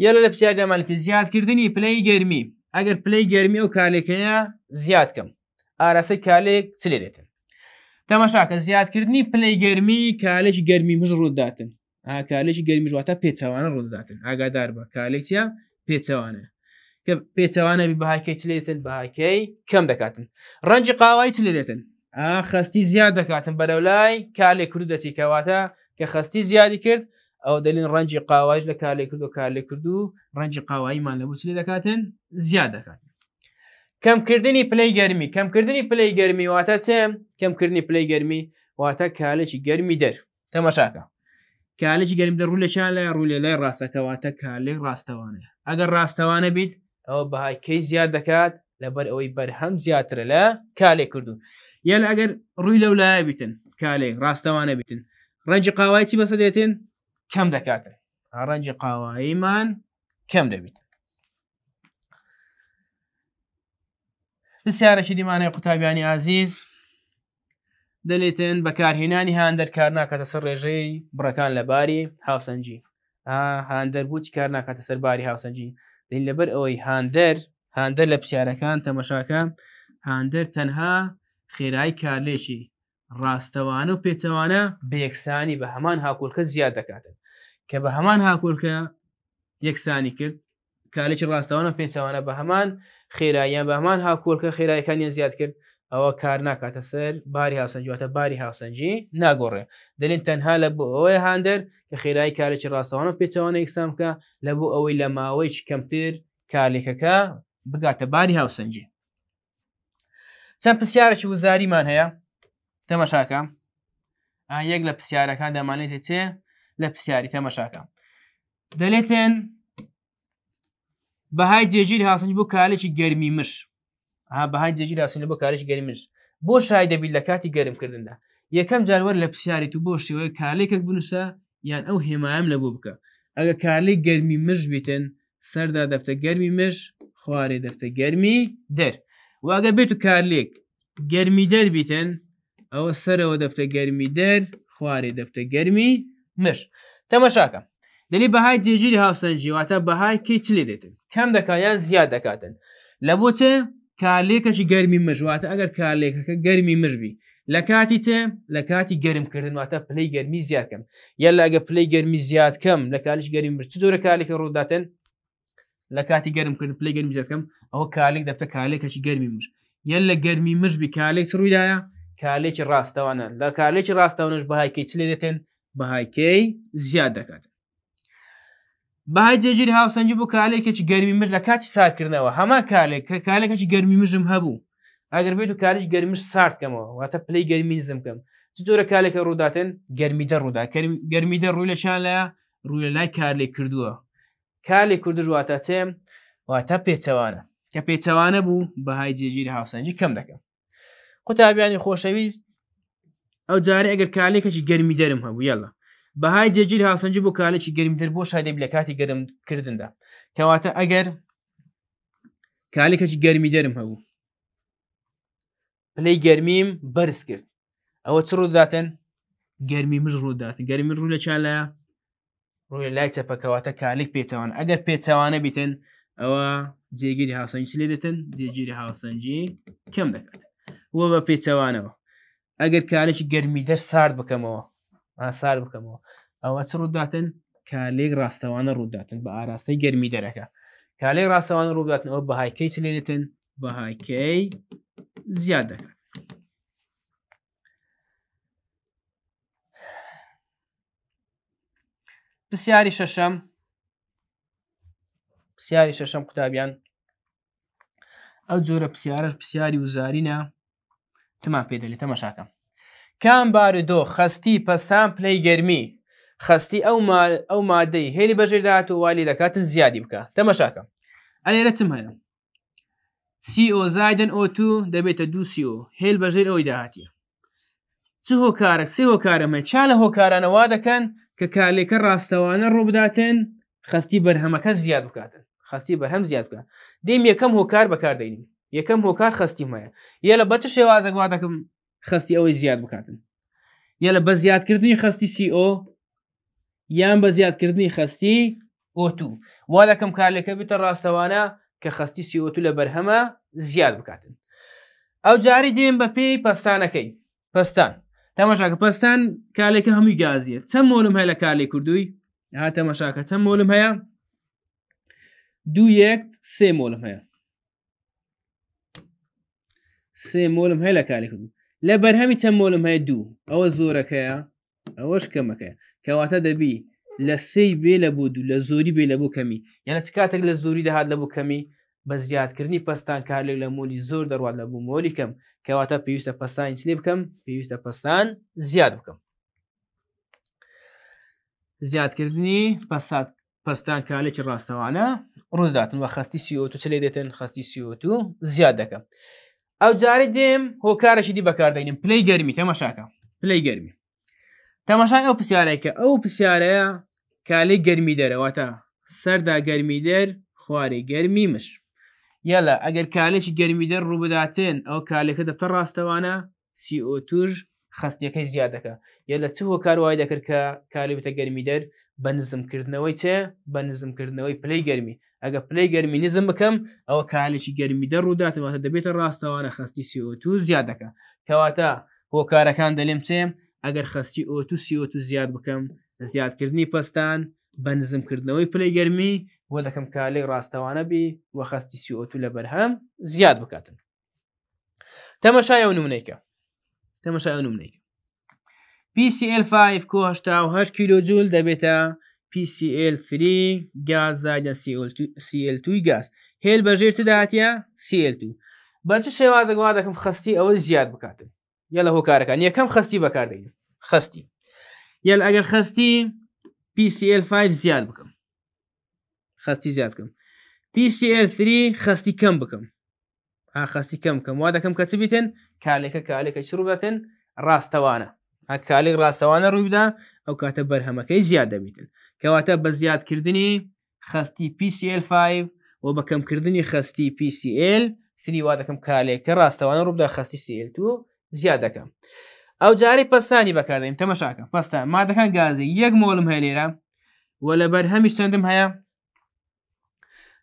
یارە لە پرسیار دەمانێتی زیادکردنی پلەی گەرمی ئەگەر پلەی گەرمی و کالێکەیە زیادکەم ئاراسی کالێک چلێ دێتن تەماشاکە زیادکردنی پلی گەرمی کالێکی گەرمی مژ ڕووداتن کالێکی گەرمیژواتە پێچوانە ڕووداتن ئاگادار بە کالێکیا پێچوانە کە پێچوانە بەهاکەی چلێتن بەهاکەی کەم دەکاتن ڕەنجی قاوای چلێ دێتن خستی زیاد دەکاتن بەرەولای کالێک کورد دەچیکەواتە کە خستی زیادی کرد ئەو دەلین ڕەنجی قاواژ لە کالێک کرد و کالێک کرد و ڕەنجی قاواییمان لەبوو چلێ دەکاتن زیاد دەکاتن کەمکردنی پلەی گەرمی کەمکردنی پلەی گەرمی واتە چێ کەمکردنی پلەی گەرمی واتە کالێکی گەرمی دەر تەمەشاکە کالێکی گەرم دە ڕوو لە چا لە ڕوو لە لای ڕاستەکەواتە کالێک ڕاستەوانە ئەگەر ڕاستەوانە بیت ئەوە بەهایکەی زیاد دەکات لەبەر ئەوەی بەرهەم زیاترە لە کالێک کردو یان ئەگەر ڕووی لەو لایە بیتن کالێک ڕاستەوانە بیتن ڕەنجی قاوای چی بەسە دێتن کەم دەکاتن ڕەنجی قاواییمان کەم دەبیت پرسیارەشی دیمانەیە قوتابیانی ئازیز دەلێتن بەکارهێنانی هاندەر کار ناکاتە سەر ڕێژەی بڕەکان لە باری هاوسەنجی هاندەر بووی کار ناکاتە سەر باری هاوسەنجی دین لەبەر ئەوەی هاندەر هاندەر لە پرسیارەکان تەمەشاکە هاندەر تەنها خێرای کارلێکی ڕاستەوانە و پێچەوانە بێکسانی بە هەمان هاکۆلکە زیاد دەکاتن کە بە هەمان هاکۆلکە یەکسانی کرد کالێکی ڕاستەوانە پێچوانە بە هەمان خێراییان بە هەمان هاکۆلکە خێراییەکانیان زیاد کرد ئەوە کار ناکاتە سەر باری هاسەنجاتە باری هاسەنجی ناگۆڕێ دەێن تەنها لە بۆ ئەوەی هاندەر کە خێرایی کارێکی ڕاستەوانە پێچوانە ئیکسامکە لە بۆ ئەوەی لە ماوەی کەمتر کارێکەکە بگاتە باری هاوسەنجی چەند پرسیارێکی وزاریمان هەیە تەمەشاکە یەک لە پرسیارەکان دەمانێتێ چێ لە پرسیاری تەمەشاکە دەلێتێن بەهای جێگیری هاسنج بۆ کالێکی گەرمی مش بەهای جێگیری هاسن بۆ کارش گەرمی مش بۆ شای دەبییت لە کاتی گەرمکردندا یەکەم جارەر لە پرسیاری تو بۆ شێوەیە کالێکێک بنووسە یان ئەو هێمایم لەبوو بکە ئەگە کالی گەرمی مش بیتن سەردا دەفتە گەرمی مش خوارێ دەفتە گەرمی دەر واگە بێت و کارلێک گەرمی دەربیتن ئەوە سەرەوە دەفتە گەرمی دەر خوارێ دەفتە گەرمی مش تەمەشاکە دەنی بەهای جێگیری هاوسەنجیواتە بەهای کەی چ لێ دێتن کەم دەکایان زیاد دەکاتن لە بۆچێ کالێکەشی گەرمی مژواتە ئەگەر کالێکەکە گەرمی مژبی لە کاتی چێ لە کاتی گەرمکردنواتە پلەی گەرمی زیادکەم یەل ئەگە پلەی گەرمی زیادکەم لە کالیش گەرمی مرچ زۆرە کالێکە ڕووداتن لە کاتی گەرمکردن پلەی گەرمی زیادکەم ئەوە کالێک دەبتە کالێکەشی گەرمی مش یەل لە گەرمی مژبی کالێک ڕوویدایە کالێکی ڕاستەوانە لە کالێکی ڕاستەوانش بەهایکەی چ لێ دێتن بەهایکەی زیاد دەکاتن بەهای جێگیری هاوسەنجی بۆ کالێکێکی گەرمی مر لە کاتی سارکردنەوە هەما کالێک کە کالێکەکی گەرمی مژم هەبوو ئەگەر بێت و کارش گەرمش ساردکەمەوە واتە پلی گەرمی نزمکەم جۆرە کالێکە ڕووداتن گەرمیدە ڕوودا گەرمیدە ڕووی لە چان لە ڕووی لە لای کارلێک کردووە کالێک کوردژواتە چێم واتە پێچەوانە کە پێچەوانە بوو بەهای جێگیری هاوسەنجی کەم دەکەم قوتابیانی خۆشەویست ئەو جارە ئەگەر کالێکەکی گەرمی دەرم هەبوو یەڵە بەهای جێگیر هاوسەنجی بۆ کالێکی گەرمتر بۆ شادێب لە کاتی گەرمکردندا کەواتە ئەگەر کالێکەکی گەرمی دەرم هەبوو پلەی گەرمیم بەرز کرد ئەوە چ ڕووداتەن گەرمی مژ ڕوودات گەرمی ڕوو لە چالە ڕووی لای چەپەکەواتە کالێک پێچوان ئەگەر پێچوانە بیتن ئەوە جێگیری هاوسەنجی لێ دەتن جێگیری هاوسەنجی کەم دەکات وە بە پێچەوانەوە ئەگەر کارێکی گەرمی دەر سارد بکەمەوە ئاسار بکەمەوە ئەوە چ ڕووداتن کە لێک ڕاستەوانە ڕووداتن بە ئاراستەی گەرمی دەرەکە کالێ ڕاستەوان ڕووداتن ئەوە بەهایکەی چ لێنێتن بەهایکەی زیاد دەکات پرسیاری شەشەم پرسیاری شەشەم قوتابیان ئەو جۆرە پرسیارش پرسیاری وزارینە چما پێدەێت تەمەشاکەم کام بار دۆ خستی پەستان پلەی گەرمی خستی ئەو مادەی هێری بەژێدات و والی دەکاتن زیادی بکە تەمەشاکە ئەلێرە چم هەیە CO زایدن O2 دەبێتە دو CO هێل بەژێر ئەوی داهاتیە چ هۆکارە سێ هۆکارەمە چا لە هۆکارانەوا دەکەن کە کارلێکە ڕاستەوانە ڕووبداتن خستی بەرهەمەکە زیاد بکاتن خستی بەرهەم زیاد بکە دیم یەکەم هۆکار بەکاردێنین یەکەم هۆکار خستیمەیە یە لە بەچ شێوازەگوا دەکەم خستی ئەوەی زیاد بکاتن یا لە بە زیادکردنی خستی CO یان بە زیادکردنی خستی ئۆتو وا لەکەم کارلەکە بتە ڕاستەوانە کە خستی CO2 لە بەرهەمە زیاد بکاتن ئەو جاری دێن بە پێی پستانەکەی پستان تەماشاکە پستان کالێکە هەمووی گازیە چەند مۆلم هەیە لە کارێک کوردووی ها تەماشاکە چەند مۆلم هەیە دوو یەک سێ مۆلم هەیە سێ مۆلم هەیە لە کاری کردو لە بەرهەمی چەند مۆلم هەیە دوو ئەوە زۆرەکەیە ئەوەش کەمەکە کەواتە دەبی لە سی بێ لە بۆ دوو لە زۆری بێ لە بۆ کەمی یانە چ کاتێک لە زۆری دەهات لە بۆ کەمی بە زیادکردنی پستان کارێک لە مۆلی زۆر دەڕوات لە بوو مۆلی کەم کەواتە پێویستە پستانی چلێ بکەم پێویستە پستان زیاد بکەم زیادکردنی پستات پستان کارێکی ڕاستەوانە ڕووداتن وە خستی سیۆ چلێ دێتن خستی سیۆ زیاد دەکەم ئەو جارە دێم هۆکارەشی دی بەکاردێنم پلەی گەرمی تەمەشاکە پلەی گەرمی تەمەشای ئەو پرسیارێکە ئەو پرسیارەیە کالی گەرمی دەرەوەتە سەردا گەرمی دەر خواری گەرمی مش یالا ئەگەر کالێکی گەرمی دەر ڕووبداتێن ئەو کالێکە دەبتە ڕاستەوانە سیO توژ خستیەکەی زیادەکە یە لە چ هۆکار وای دەکرد کە کاری بتە گەرمی دەر بە نزمکردنەوەی چێ بە نزمکردنەوەی پلەی گەرمی ئەگە پلی گەرمینزم بکەم ئەوە کالێکی گەرمیدە ڕووداتەوەتە دەبێتە ڕاستەوانە خستی CO2 زیاد دەکە کەواتە هۆکارەکان دەلێم چێم ئەگەر خستی ئۆتو CO2 زیاد بکەم زیادکردنی پستان بەنزمکردنەوەی پلی گەرمی بۆ دەکەم کالێک ڕاستەوانە بی وە خستی CO2 لە بەرهەم زیاد بکاتن تەمەشای ئەو نمونەیکە تەمەشای ئەو نمونەیکە PCL5 کۆهشتا و هەش کیلۆجول دەبێتە PCL3 گازای لە CL2 گاز هێل بەژێر تداهاتە CL2 بەچ شێوازە گووا دەکەم خستی ئەوە زیاد بکاتن یا لە هۆکارەکان یەکەم خستی بەکاردەین خستی یل ئەگەر خستی PCL5 زیاد بکەم خستی زیاد بکەم PCL3 خستی کەم بکەم خستی کەم کەم وا دەکەم کەچ بیتن کالێکە کالێکە چ ڕوبەتن ڕاستەوانە کالێک ڕاستەوانە ڕوویدا ئەو کاتە بەرهەمەکەی زیاد دەبیتن کەواتە بە زیادکردنی خستی PCL5 و بە کەمکردنی خستی PCL فریوا دەکەم کالێک کە ڕاستەوانە ڕوودا خستی CL2 زیاد دەکەم. ئەو جارەی پستانی بەکاردەیم تەمەشاکە پستە مادەکان گازی یەک مۆلم هەیە لێرە و لە بەرهەمی چەندم هەیە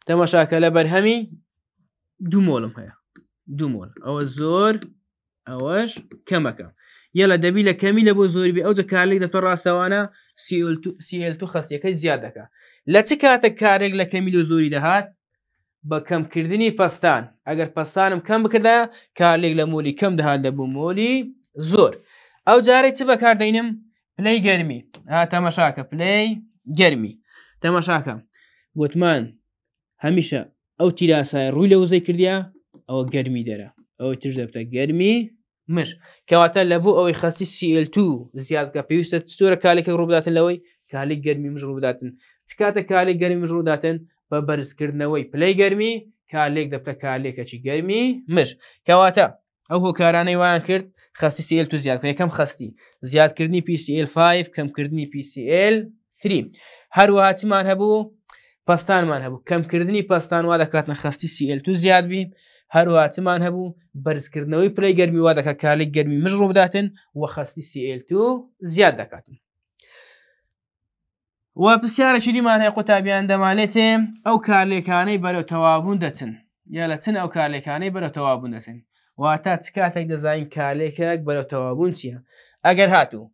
تەمەشاکە لە بەرهەمی دوو مۆلم هەیە دوو مۆل ئەوە زۆر ئەوەش کەمەکە یە لە دەبی لە کەمی لە بۆ زۆری ئەو جە کارێک دەتۆ ڕاستەوانە سیL2 خستەکەی زیاد دەکە لە چ کاتە کارێک لە کەمیلۆ زۆری دەهات بە کەمکردنی پستان ئەگەر پستانم کەم بکردە کارێک لە مۆلی کەم دەهات دەبوو مۆلی زۆر ئەو جارێک چ بەکاردەینم پلەی گەرمی تەمەشاکە پلەی گەرمی تەمەشاکە گوتمان هەمیشە ئەو تیراسای ڕووی لە وزەی کردیا ئەوە گەرمی دەرە ئەوە تش دەبتە گەرمی مش کەواتە لەبوو ئەوەی خستی سL2 زیادکە پێویستە چۆرە کالێکە ڕووداتن لەوەی کالی گەرمی مژ ڕووداتن چکاتە کالی گەرمی مژ ڕووداتن بە بەرزکردنەوەی پلەی گەرمی کالێک دەپتە کالێکەکی گەرمی مش کەواتە ئەو هۆکارانەی وایان کرد خستی سL تو زیاد یەکەم خستی زیادکردنی PCL5 کەمکردنی PCL3 هەروەهاتیمان هەبوو پستانمان هەبوو کەمکردنی پستان وا دەکاتە خستی سL تو زیاد بی هەروهاتمان هەبوو بەرزکردنەوەی پلەی گەرمی وا دەکە کالێک گەرمی مژ ڕووداتن و خستی سیL2 زیاد دەکاتن و پرسیارەکی دیمانەیە قوتابیان دەمانێتێ ئەو کارلێکانەی بەرەو تەوابوون دەچن یا لە چن ئەو کارلێکانەی بەرە تەوابوون دەچن واتا چ کاتێک دەزانین کالێکێک بەرە تەوابوون چییە ئەگەر هاتوو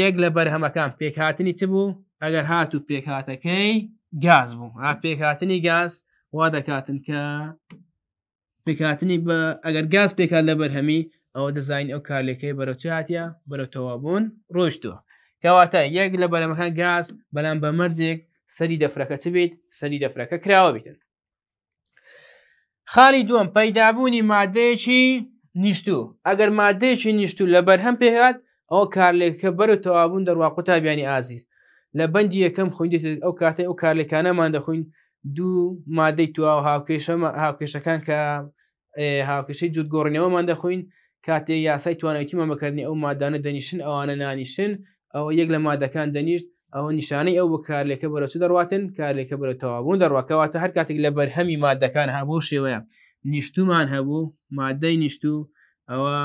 یەک لە بەرهەمەکان پێکهاتنی چ بوو ئەگەر هاتوو پێکهاتەکەی گاز بوو پێکهاتنی گاز وا دەکاتن کە پێکاتنی بە ئەگەر گاز پێکات لە بەرهەمی ئەوە دەزین ئەو کارلەکەی بەرەچاتە بەرەتەوابوون ڕۆشتووە کەواتە یەک لە بەرەمەکە گاز بەلام بە مەرجێک سەری دەفرەکە چ بیت سەری دەفرەکە کراوە بیتن خاڵی دووەم پەیدابوونی مادەیەکی نیشتوو ئەگەر مادەیەکی نیشتوو لە بەرهەم پێهات ئەو کارلێکەکە بەرە تەوابوون دەڕواقوتا بیانی ئازیز لە بەندی یەکەم خوندێت ئەو کاتێ ئەو کارلەکانەمان دەخوین دوو مادەی تواوە هاوکێشە هاوکێشەکان کە هاوکشەی جوودگۆڕنەوەمان دەخۆین کاتێ یاسای توانایکی مەمەکردنی ئەو مادانە دەنیشن ئەوانە نانیشن ئەوە یەک لە مادەکان دەنیشت ئەو نیشانەی ئەو بە کارلێکە بەرەسو دەڕاتن کارلێکە بەرە تەوابوون دەڕواکەواتە هەر کاتێک لە بەرهەمی مادەکان هەبوو شێوەیە نیشتومان هەبوو مادەی نیشتو ئەوە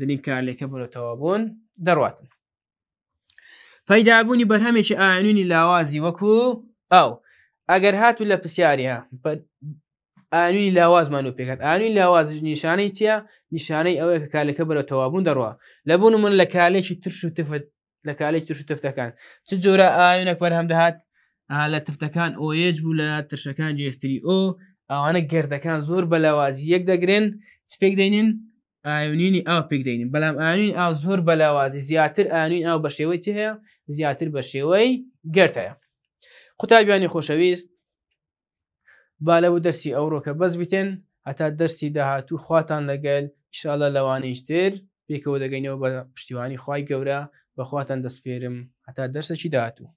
دنی کارلێکە بەرە تەوابوون دەڕاتن پەیدابوونی بەرهەمێکی ئاینونی لاوازی وەکو ئەو ئەگەر هاتو لە پرسیارە ئانوی لاوازمان و پێکات ئانوی لاواز نیشانەی چیە نیشانەی ئەوەیە کە کالەکە بەرە تەوابوون دەڕوە لەبوون من لە کالێکی ترش و تفت لە کالێک ترش و تفتەکان چ جۆرە ئاوێنەک بەرهەم دەهات لە تفتەکان ئۆیج بوو لە ترشەکان جێستری ئۆ ئەوانە گردەکان زۆر بە لاوازی یەک دەگرێن چ پێک دێنین ئاونینی ئاو پێک دەین بەڵام ئاین ئاو زۆر بە لاوازی زیاتر ئاین ئاو بە شێوەی چ هەیە زیاتر بە شێوەی گرتەیە قوتابیانی خۆشەویست با لەو دەرسی ئەوڕۆکە بەس بتێن هەتا دەرسی داهاتوو خواتان لەگەل ئیشالە لەوانەیشتر پێکەوە دەگەینەوە بە پشتیوانی خی گەورە بەخواتان دەستپێرم هەتا دەرسە چی داهاتوو